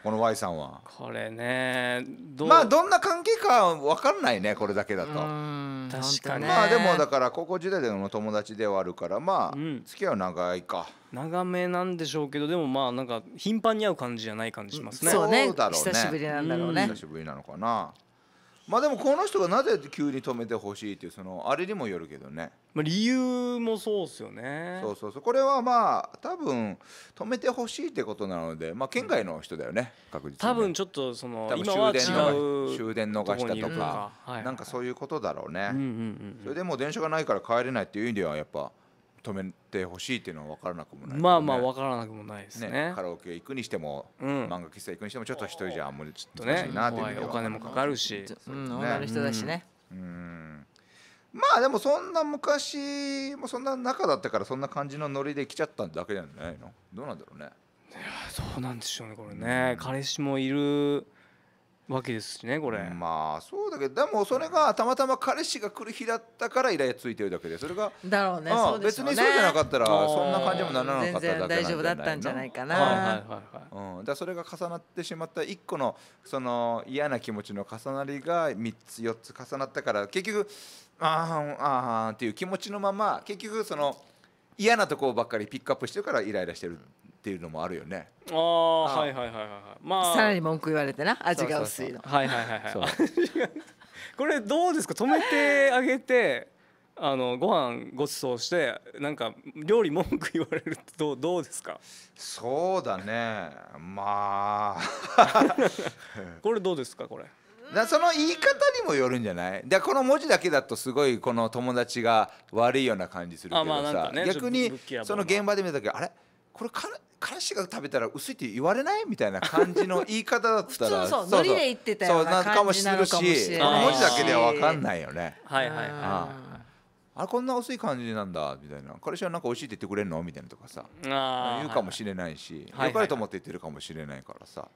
この Y さんはこれねまあどんな関係か分かんないねこれだけだと確かにまあでもだから高校時代での友達ではあるからまあ、付き合う長いか長めなんでしょうけどでもまあなんか頻繁に会う感じじゃない感じしますね、うん、そうね久しぶりなんだろうね久しぶりなのかなまあでもこの人がなぜ急に止めてほしいっていうそのあれにもよるけどね、まあ、理由もそうっすよねそうそうそうこれはまあ多分止めてほしいってことなのでまあ県外の人だよね、うん、確実に、多分ちょっとその今は違う終電逃したとか、はい、なんかそういうことだろうね、うんうんうんうん、それでもう電車がないから帰れないっていう意味ではやっぱ止めてほしいっていうのは分からなくもない、ね、まあまあ分からなくもないですね、ね、カラオケ行くにしても、うん、漫画喫茶行くにしてもちょっと一人じゃあんまりちょっとねお金もかかるし、うん、ね、な人だしねうんまあでもそんな昔もそんな中だったからそんな感じのノリで来ちゃっただけじゃないのどうなんだろうねいやそうなんでしょうねこれね、うん、彼氏もいるわけですしねこれ、まあそうだけどでもそれがたまたま彼氏が来る日だったからイライラついてるだけでそれがだろうねああ別にそうじゃなかったらそんな感じもならなかっただけなん大丈夫だったんじゃないかな、はいはいはいはいうん、だそれが重なってしまった一個のその嫌な気持ちの重なりが3つ4つ重なったから結局ああああっていう気持ちのまま結局その嫌なとこばっかりピックアップしてるからイライラしてるっていうのもあるよねああはいはいはいはいまあさらに文句言われてな味が薄いのはいはいはいはい これどうですか止めてあげてあのご飯ご馳走してなんか料理文句言われるとどうですかそうだねまあ これどうですかこれだその言い方にもよるんじゃないでこの文字だけだとすごいこの友達が悪いような感じするけどさ、まあね、逆にその現場で見た時あれこれから彼氏が食べたら薄いって言われないみたいな感じの言い方だったら そうそうノリで言ってたような感じなのかもしれない文字だけでは分かんないよねはいはいはいあれこんな薄い感じなんだみたいな彼氏はなんか美味しいって言ってくれるのみたいなとかさ言うかもしれないし、良、はい、よかれと思って言ってるかもしれないからさ、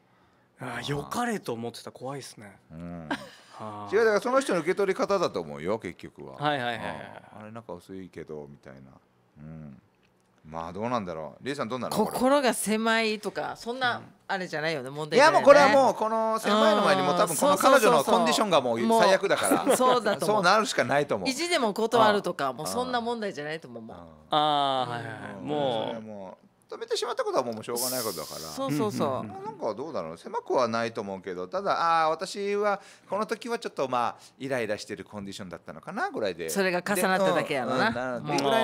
ああよかれと思ってた怖いですね、うん、違うだからその人の受け取り方だと思うよ結局ははいはいはい、はい、あれなんか薄いけどみたいなうんまあどうなんだろう。リエさんどうなの？心が狭いとかそんなあれじゃないよね、問題、ね、いやもうこれはもうこの狭いの前にも多分この彼女のコンディションがもう最悪だから。そうだとそうなるしかないと思う。意地でも断るとかもうそんな問題じゃないと思う。ああはいはい。もう止めてしまったことはもうしょうがないことだからそうそうそう、なんかどうだろう狭くはないと思うけどただあ私はこの時はちょっとまあイライラしてるコンディションだったのかなぐらいでそれが重なっただけやろな,、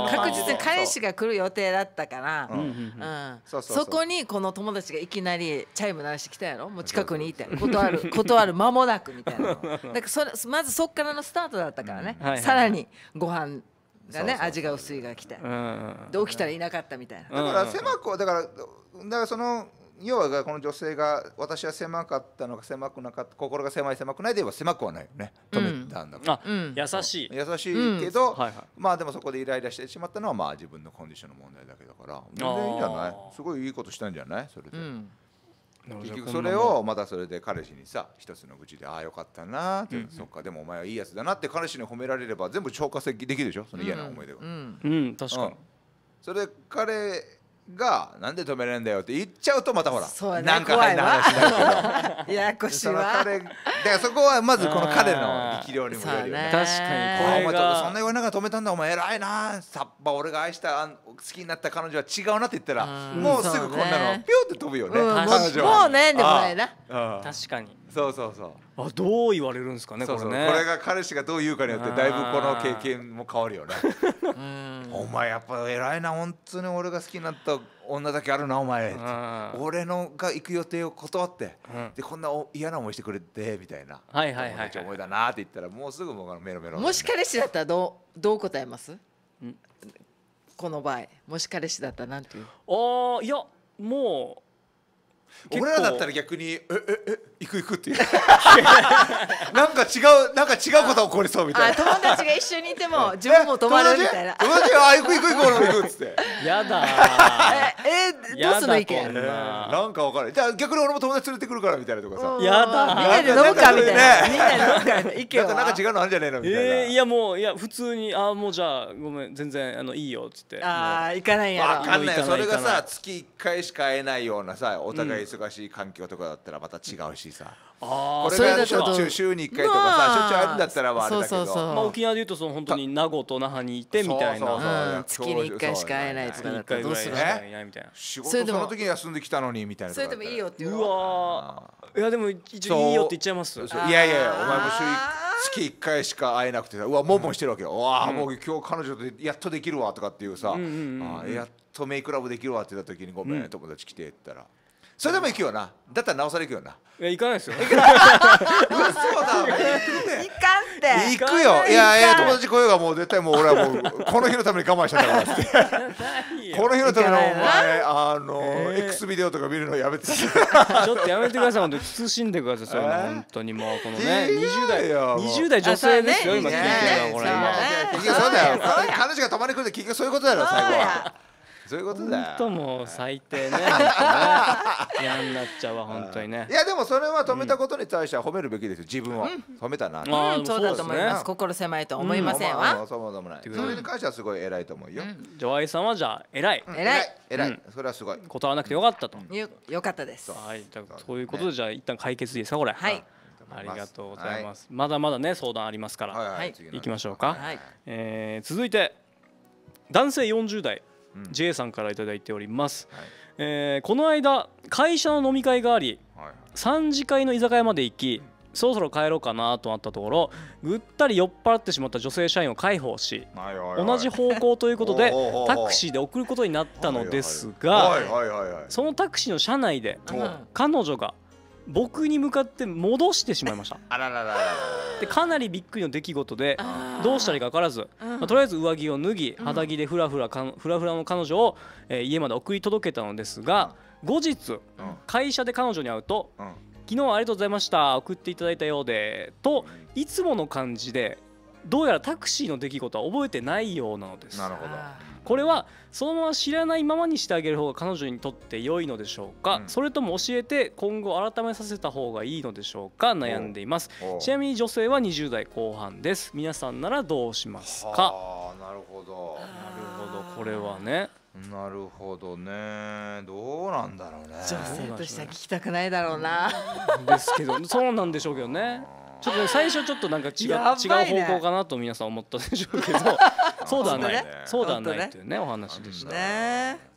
確実に彼氏が来る予定だったからそこにこの友達がいきなりチャイム鳴らしてきたやろもう近くにいて断る 断る間もなくみたいなだからそれまずそっからのスタートだったからね、さらにご飯がね味が薄いが来て、で起きたらいなかったみたいな、だから狭くだからだからその要はこの女性が私は狭かったのが狭くなかった心が狭い狭くないで言えば狭くはないよね止めたんだから、うん、優しい優しいけど、うんはいはい、まあでもそこでイライラしてしまったのはまあ自分のコンディションの問題だけだから全然いいんじゃないすごいいいことしたんじゃないそれで。うん結局それをまたそれで彼氏にさ一つの愚痴でああよかったなって、うん、そっかでもお前はいいやつだなって彼氏に褒められれば全部消化できるでしょその嫌な思い出がうん、うん、確かに、それ彼がなんで止めれんだよって言っちゃうとまたほらねなんか変な話だけど ややこしいわそだからそこはまずこの彼の力量にもよるよね確かにこれがそんな言わながら止めたんだお前偉いなさっぱ俺が愛した好きになった彼女は違うなって言ったらもうすぐこんなのピョって飛ぶよね、うん、彼女はもうねでもないな確かにそうそうそうあどう言われるんですかねこれねこれが彼氏がどう言うかによってだいぶこの経験も変わるよねお前やっぱ偉いな本当に俺が好きになった女だけあるなお前俺のが行く予定を断って、うん、でこんな嫌な思いしてくれてみたいな「はいはいはい、はい、思いだな」って言ったらもうすぐ僕うメロメロもし彼氏だったらどうどう答えますこの場合もし彼氏だったらなんていうあいやもう俺らだったら逆に「えええ行く行く」っていう なんか違うなんか違うこと起こりそうみたいな友達が一緒にいても 自分も止まるみたいな友達は「行く行く行く行く」っつってやだ ええどうすんの意見なんか分かるじゃあ逆に俺も友達連れてくるからみたいなとかさやだみんなで飲むかみたいなみんなで飲むから意見なんか違うのあるんじゃないのみたいなえいやもういや普通に「ああもうじゃあごめん全然あのいいよ」っつってああ行かないやろ分かんないそれがさ月1回しか会えないようなさお互い忙しい環境とかだったらまた違うしさこれがしょっちゅう週に1回とかさしょっちゅうあるんだったらはあれだけどまあ、沖縄でいうとその本当に名護と那覇にいてみたいな月に1回しか会えないとかだったらどうするね仕事その時に休んできたのにみたいなそれでもいいよっていうわいやでも一応いいよって言っちゃいますいやいやいやお前も週月1回しか会えなくてさうわもんもんしてるわけよ、うわもう今日彼女とやっとできるわとかっていうさ、うあやっとメイクラブできるわって言った時にごめん、友達来てって言ったら。それでも行くよなだったらなおさら行くよないや行かないですよ 嘘だ行かんって行くよいやいや友達来ようがもう絶対もう俺はもうこの日のために我慢しちゃったからってこの日のためのお前あの、えー、X ビデオとか見るのやめてちょっとやめてください本当に慎んでくださいそれ本当にもうこのね二十代20代女性ですよ、ね、今聞いてるのこれ今、そうだよ彼女が泊まに来るって結局そういうことだよ最後はそういうことだとも最低ね嫌になっちゃうわ本当にねいやでもそれは止めたことに対しては褒めるべきですよ自分は。褒めたなって、うん、そうだと思います、心狭いと思いませんわ、そうもないそれに関してはすごい偉いと思うよ、じゃあ Y さんはじゃあ偉い偉い偉いそれはすごい断らなくてよかったとよよかったですはいじゃあそういうことでじゃあ一旦解決ですかこれはいありがとうございます、まだまだね相談ありますから、はい、はい、きましょうか、はいえー、続いて男性40代 J さんから頂いております、はい、えー、この間会社の飲み会があり、はい3次会の居酒屋まで行き、そろそろ帰ろうかなとなったところぐったり酔っ払ってしまった女性社員を介抱し、同じ方向ということでタクシーで送ることになったのですがそのタクシーの車内で彼女が僕に向かって戻してしまいましたあららららでかなりびっくりの出来事でどうしたらいいか分からず、まあ、とりあえず上着を脱ぎ肌着でフラフラかフラふらの彼女を、えー、家まで送り届けたのですが後日、会社で彼女に会うと、昨日はありがとうございました送っていただいたようでといつもの感じでどうやらタクシーの出来事は覚えてないようなのですなるほどこれはそのまま知らないままにしてあげる方が彼女にとって良いのでしょうか、うん、それとも教えて今後改めさせた方がいいのでしょうか悩んでいますちなみに女性は20代後半です皆さんならどうしますかなるほどなるほどこれはねなるほどねどうなんだろうね女性としては聞きたくないだろうなですけどそうなんでしょうけどねちょっと、最初ちょっとなんか違う、ね、違う方向かなと皆さん思ったでしょうけど そうではない、そうではないというねお話でした。ね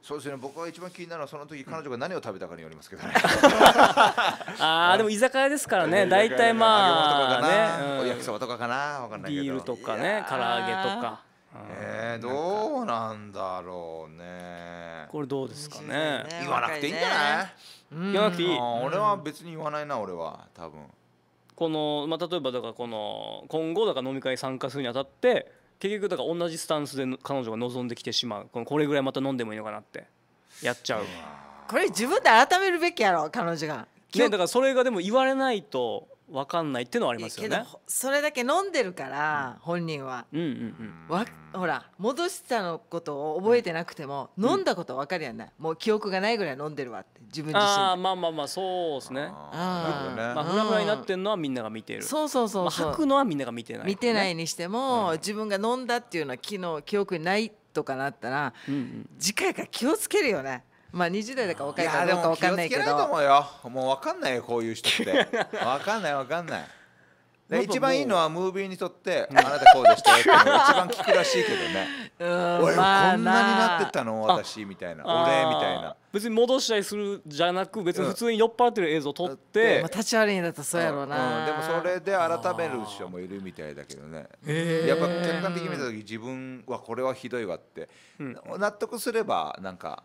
そうですね僕は一番気になるのはその時彼女が何を食べたかによりますけどね ああでも居酒屋ですからね大体まあね、お焼きそばとかかな分かんないけどビールとかね唐揚げとか。えー、どうなんだろうねこれどうですかね言わなくていいんじゃない、言わなくていい俺は別に言わないな俺は多分。この、まあ、例えばだからこの今後だから飲み会参加するにあたって結局だから同じスタンスで彼女が望んできてしまうこのこれぐらいまた飲んでもいいのかなってやっちゃうこれ自分で改めるべきやろ彼女が。ね、だからそれがでも言われないと分かんないっていうのはありますよね。それだけ飲んでるから、本人は、うんうんうん、わほら戻したのことを覚えてなくても、飲んだこと分かるやんない、もう記憶がないぐらい飲んでるわって自分自身あまあまあまあそうですね。あねまあ、フラフラになってるのはみんなが見てるそうそうそうそう、まあ、吐くのはみんなが見てない、ね、見てないにしても、自分が飲んだっていうのは昨日記憶にないとかなったら、うんうん、次回から気をつけるよね。まあ20代だか若いからどうか分かんないけどいやでも気をつけないと思うよもう分かんないよこういう人って分 かんない分かんない一番いいのはムービーにとってあなたこうでしたよって一番聞くらしいけどね俺、まあ、こんなになってたの私みたいな俺みたいな別に戻したりするじゃなく別に普通に酔っ払ってる映像を撮って、うん、立ち悪いんだとそうやろうな、うん、でもそれで改める人もいるみたいだけどね、やっぱ客観的に見た時自分はこれはひどいわって、うん、納得すればなんか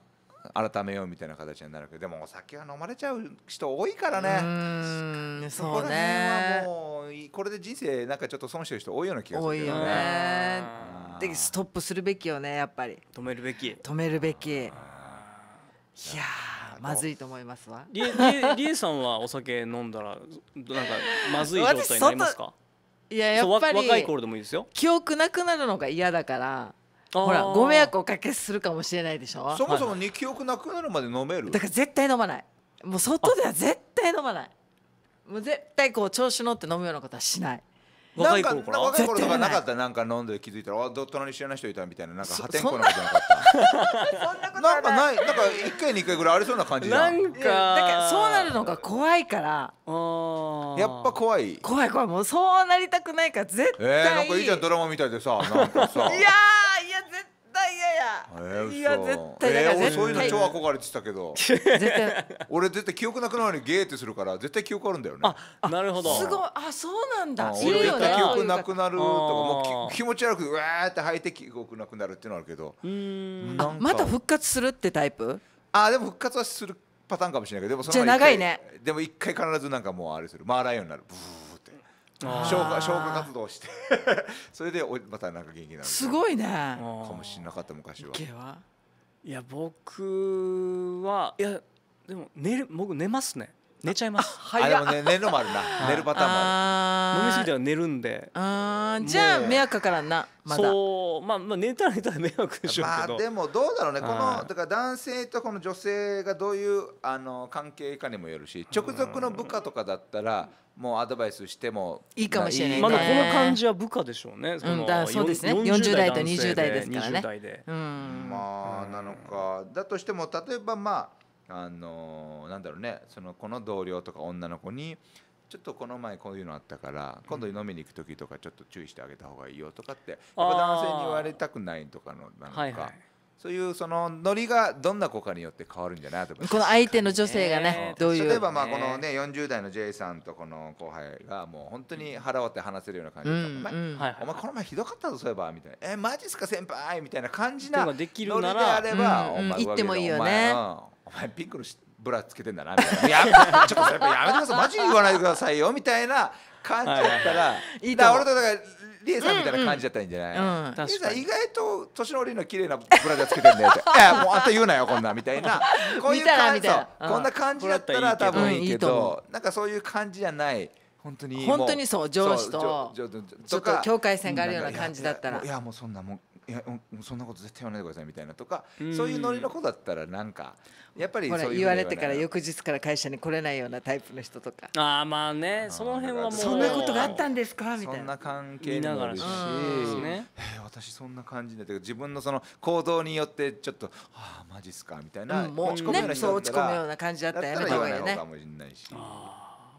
改めようみたいな形になるけどでもお酒は飲まれちゃう人多いからねそこら辺はもうこれで人生なんかちょっと損してる人多いような気がするけどね。でストップするべきよねやっぱり止めるべき止めるべきいやまずいと思いますわりえさんはお酒飲んだらなんかまずい状態になりますかいややっぱり若い頃でもいいですよ記憶なくなるのが嫌だからほらご迷惑をおかけするかもしれないでしょそもそもに記憶なくなるまで飲めるだから絶対飲まないもう外では絶対飲まないもう絶対こう調子乗って飲むようなことはしない若い頃から若い頃とかなかったなんか飲んで気づいたらあ隣知らない人いたみたいななんか破天荒なことなかったなんかないなんか一回二回ぐらいありそうな感じなんかだからそうなるのが怖いからやっぱ怖い怖い怖いもうそうなりたくないから絶対、なんかいいじゃんドラマみたいでさなんかさいやや絶対嫌や、いや絶対嫌や、えそういうの超憧れてたけど俺絶対記憶なくなるのにゲーってするから絶対記憶あるんだよねあなるほどすごいあそうなんだ俺絶対記憶なくなるとかもう気持ち悪くうわーって吐いて記憶なくなるっていうのあるけどあまた復活するってタイプあでも復活はするパターンかもしれないけどでもそのじゃ長いねでも一回必ずなんかもうあれする回らんようになるブー消化消化活動して それでまたなんか元気になるすごいねかもしれなかった昔はいや僕はいやでも寝る僕寝ますね寝ちゃいます あでもね寝るのもあるな寝るパターンもある飲みすぎたら寝るんであじゃあ迷惑かからんなまだそうまあまあ寝たら寝たら迷惑でしょうけどまあでもどうだろうねこのだから男性とこの女性がどういうあの関係かにもよるし直属の部下とかだったらもうアドバイスしてもいいかもしれない、ね、まだ、この感じは部下でしょうね。その、うん、だそうですね。40代と20代ですからね。うん、まあなのかだとしても例えばまああのなんだろうねそのこの同僚とか女の子にちょっとこの前こういうのあったから今度飲みに行く時とかちょっと注意してあげた方がいいよとかって、やっぱ男性に言われたくないとかのなのか、はいはいそういうそのノリがどんな子かによって変わるんじゃないと思いますこの相手の女性がね、どういう例えばまあこのね40代の J さんとこの後輩がもう本当に腹割って話せるような感じで、お前この前ひどかったぞそういえばみたいなえマジっすか先輩みたいな感じなノリであれば、お言ってもいいよねお前ピンクのブラつけてんだなみたいなやちょっとやめてくださいマジ言わないでくださいよみたいな感じだったら、いい、だ俺とだからリエさんみたいな感じだったんじゃない、うんうん、さん意外と年の割の綺麗なブラジャーつけてんだよって いやもうあんた言うなよこんなみたいな こういう感じ、うこんな感じだったら多分いいけど、うなんかそういう感じじゃない本当に本当にそう上司とちょっと境界線があるような感じだったらいやもうそんなもんいやそんなこと絶対言わないでくださいみたいなとか、うん、そういうノリの子だったらなんかやっぱりそう言われてから翌日から会社に来れないようなタイプの人とかああまあねその辺はもうそんなことがあったんですかみたいなそんな関係になるし、ねえ私そんな感じで自分のその行動によってちょっとああマジっすかみたいな、もう落ち込むような、感じだったらやめた方がいいね。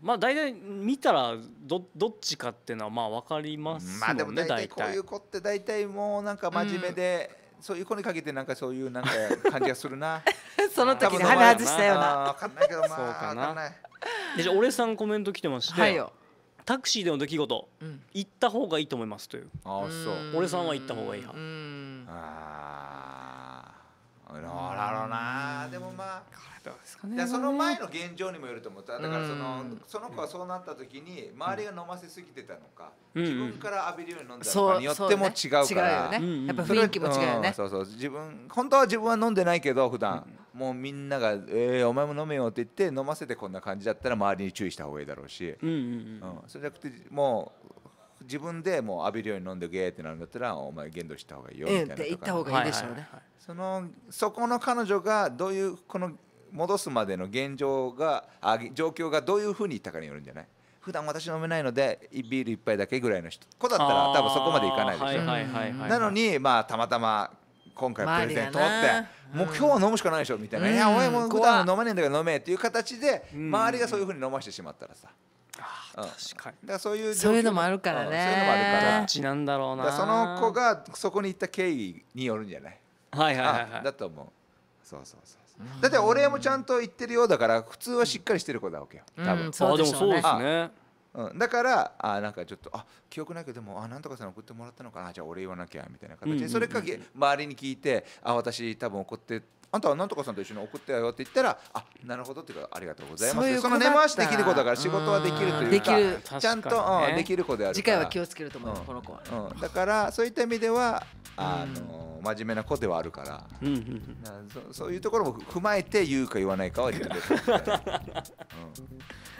まあ大体見たらどどっちかっていうのはまあ分かりますもんね、まあ、でも大体こういう子って大体もうなんか真面目で、うん、そういう子にかけてなんかそういうなんか感じがするな その時に鼻外したような分かんないけどまあそうかなじゃ俺さんコメント来てまして、はい、タクシーでの出来事、うん、行った方がいいと思いますというあそう俺さんは行った方がいい派ああどうだろうなでもまあ、ね、その前の現状にもよると思っただからそのその子はそうなった時に周りが飲ませすぎてたのか、うん、自分から浴びるように飲んだのかによっても違うから、ねね、やっぱ雰囲気も違うよね、そうそう自分本当は自分は飲んでないけど普段、うん、もうみんなが「えー、お前も飲めよ」って言って飲ませてこんな感じだったら周りに注意した方がいいだろうし、うん、うん、それじゃなくてもう自分でもう浴びるように飲んでゲーってなるんだったらお前限度した方がいいよみたいなとか、ね、言った方がいいでしょうね、はいはいそのそこの彼女がどういうこの戻すまでの現状があ状況がどういうふうに言ったかによるんじゃない普段私飲めないのでビール一杯だけぐらいの人子だったら多分そこまでいかないでしょ、はなのにまあたまたま今回プレゼントって目標は飲むしかないでしょみたいな「いや俺も普段飲まねえんだけど飲め」っていう形で周りがそういうふうに飲ましてしまったらさ、確かにだかそういうそういうのもあるからね、そういうのもあるからどっちなんだろうなその子がそこに行った経緯によるんじゃないはいはいはい、だと思うそうそうそうだってお礼もちゃんと言ってるようだから普通はしっかりしてる子だわけよ多分、うそうですねうん、だからあなんかちょっとあ記憶ないけどもあなんとかさん送ってもらったのかなじゃあ俺言わなきゃみたいな形で、それかけ周りに聞いてあ私多分怒ってあんたはなんとかさんと一緒に送ってよって言ったらあなるほどっていうかありがとうございますそういうその根回しできる子だから仕事はできるというかうできるちゃんと、うんできる子であるから次回は気をつけると思います、うんこの子はうん、だからそういった意味ではあの真面目な子ではあるからうんうんなそそういうところも踏まえて言うか言わないかは自分で、うん、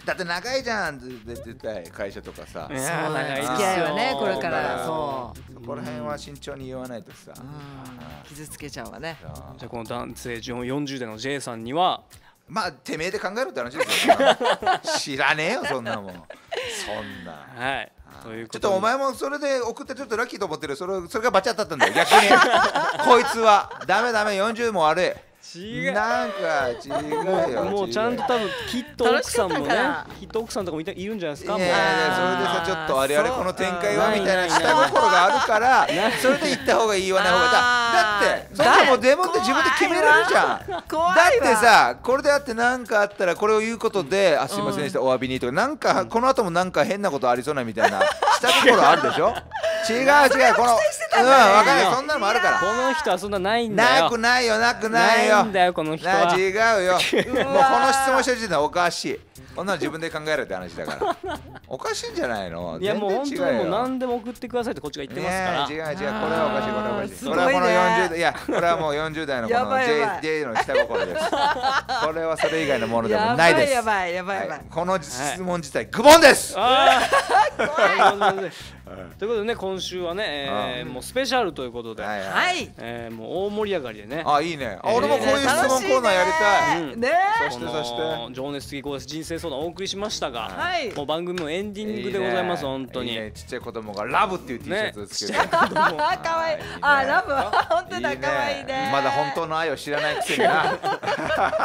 だって長いじゃんって絶対会社とかさそうなよ付き合いはねこれからそうそこら辺は慎重に言わないとさ傷つけちゃうわねじゃあこの男性40代の J さんにはまあてめえで考えろって話ですよ知らねえよそんなもんそんなはいちょっとお前もそれで送ってちょっとラッキーと思ってるそれそれがバチ当たったんだよ逆に こいつはダメダメ40も悪い違うなんか違うよもうちゃんと多分きっと奥さんもねきっと奥さんとかもいるんじゃないですかいやいやそれでさちょっとあれあれこの展開はみたいな下心があるからそれで行った方がいい言わない方がだってそんなもうデモって自分で決めれるじゃんだってさこれであって何かあったらこれを言うことで「あすいませんでしたお詫びに」とかなんかこの後もなんか変なことありそうなみたいな下心あるでしょ違う違うこのうん分かんないそんなのもあるからこの人はそんなないんだよなくないよなくないよなんだよこの人は違うよ もうこの質問した時点でおかしいこんなの自分で考えるって話だから おかしいんじゃないのいやもう本当にもう何でも送ってくださいってこっちが言ってますから、ね、違う違うこれはおかしいこれはおかしいこれはこの40代いやこれはもう40 代のこの J, J の下心ですこれはそれ以外のものでもないですやばいやばいやばい、はい、この質問自体愚問ですということでね今週はね、えー、もうスペシャルということで、はいはえー、もう大盛り上がりでねあいいねあ、俺もこういう質問コーナーやりたい、ね、うん、ねそしてそして情熱的です人生相談お送りしましたが、はい、もう番組のエンディングでございます、本当にちっちゃい子供がラブっていう T シャツをつけて、ね、かわいい、あラブ本当だ可愛いいねまだ本当の愛を知らないくせにな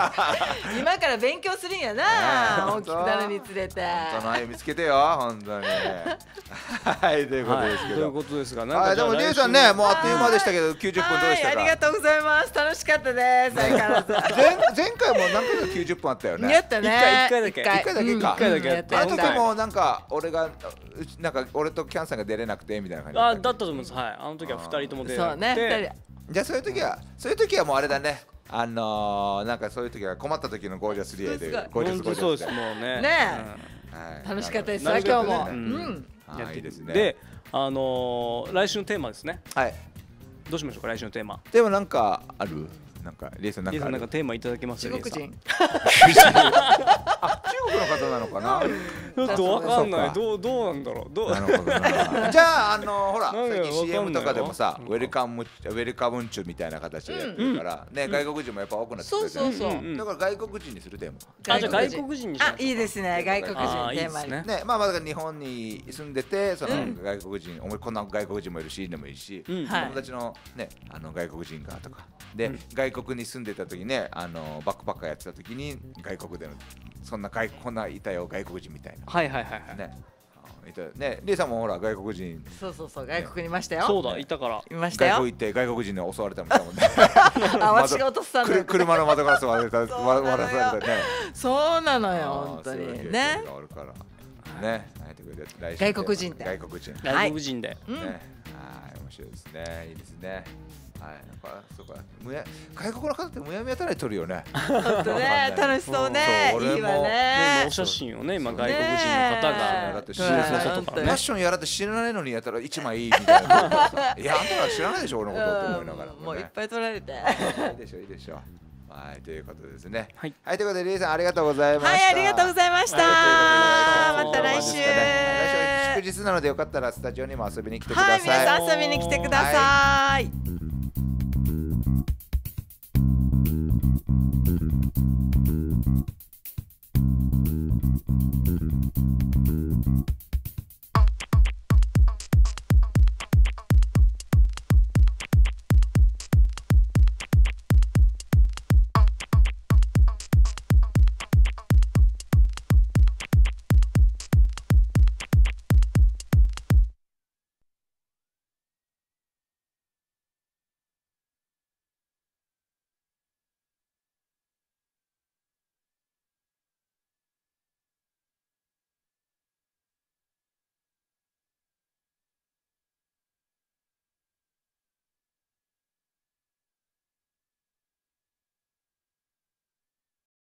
今から勉強するんやな、大きくなるにつれて本当の愛を見つけてよ本当にはいはいということですけど、ということですがなんかでもりゅうさんねもうあっという間でしたけど九十分どうでしたかありがとうございます楽しかったです前前回も何回か九十分あったよねやったね1回だけ一回だけか回だけあとでもなんか俺がなんか俺とキャンさんが出れなくてみたいな感じあだったと思いますはいあの時は二人とも出れなくてそうねじゃそういう時はそういう時はもうあれだねあのー、なんかそういう時は困った時のゴージャスリエでゴージャスゴージャスでねね、はい、楽しかったです今日も、ううんやっていいですねで、あのー来週のテーマですねはいどうしましょうか来週のテーマテーマなんかあるなんかレイさんなんかなんかテーマいただけます中国人あ中国の方なのかなちょっとわかんないどうどうなんだろうどうなるほど じゃああのほら最近 CM とかでもさウェルカムウェルカムンチュみたいな形でやってるから、ね外国人もやっぱ多くなってそうそうそうだから外国人にするテーマあじゃ外国人にあいいですね外国人テーマねねまあまだ日本に住んでてその外国人、おも、こんな外国人もいるしでもいいし、友達のねあの外国人がとかで、外国に住んでた時ねあのバックパッカーやってた時に外国でのそんな外こんないたよ外国人みたいなはいはいはいはいねね、レイさんもほら外国人そうそうそう外国にいましたよ、そうだいたからいましたよ外国行って外国人に襲われたもんね あわしが落としたん車の窓ガラス割れた割らされたねそうなのよ本当にねね、外国人で外国人外国人で、はい面白いですねいいですねはい、なんかそうかむや外国の方ってむやみやたらに撮るよね。本当ね楽しそうね、いいわね。お写真をね今外国人の方が、だって知らないファッションやらって知らないのにやったら一枚いいみたいな。いやあんたら知らないでしょ俺のことって思いながら、もういっぱい撮られて。いいでしょいいでしょ。はい、ということですね。はい、ということで、リえさん、ありがとうございました。はい、ありがとうございました。また来週。来週祝日なので、よかったら、スタジオにも遊びに来てください。はい、皆さん、遊びに来てください。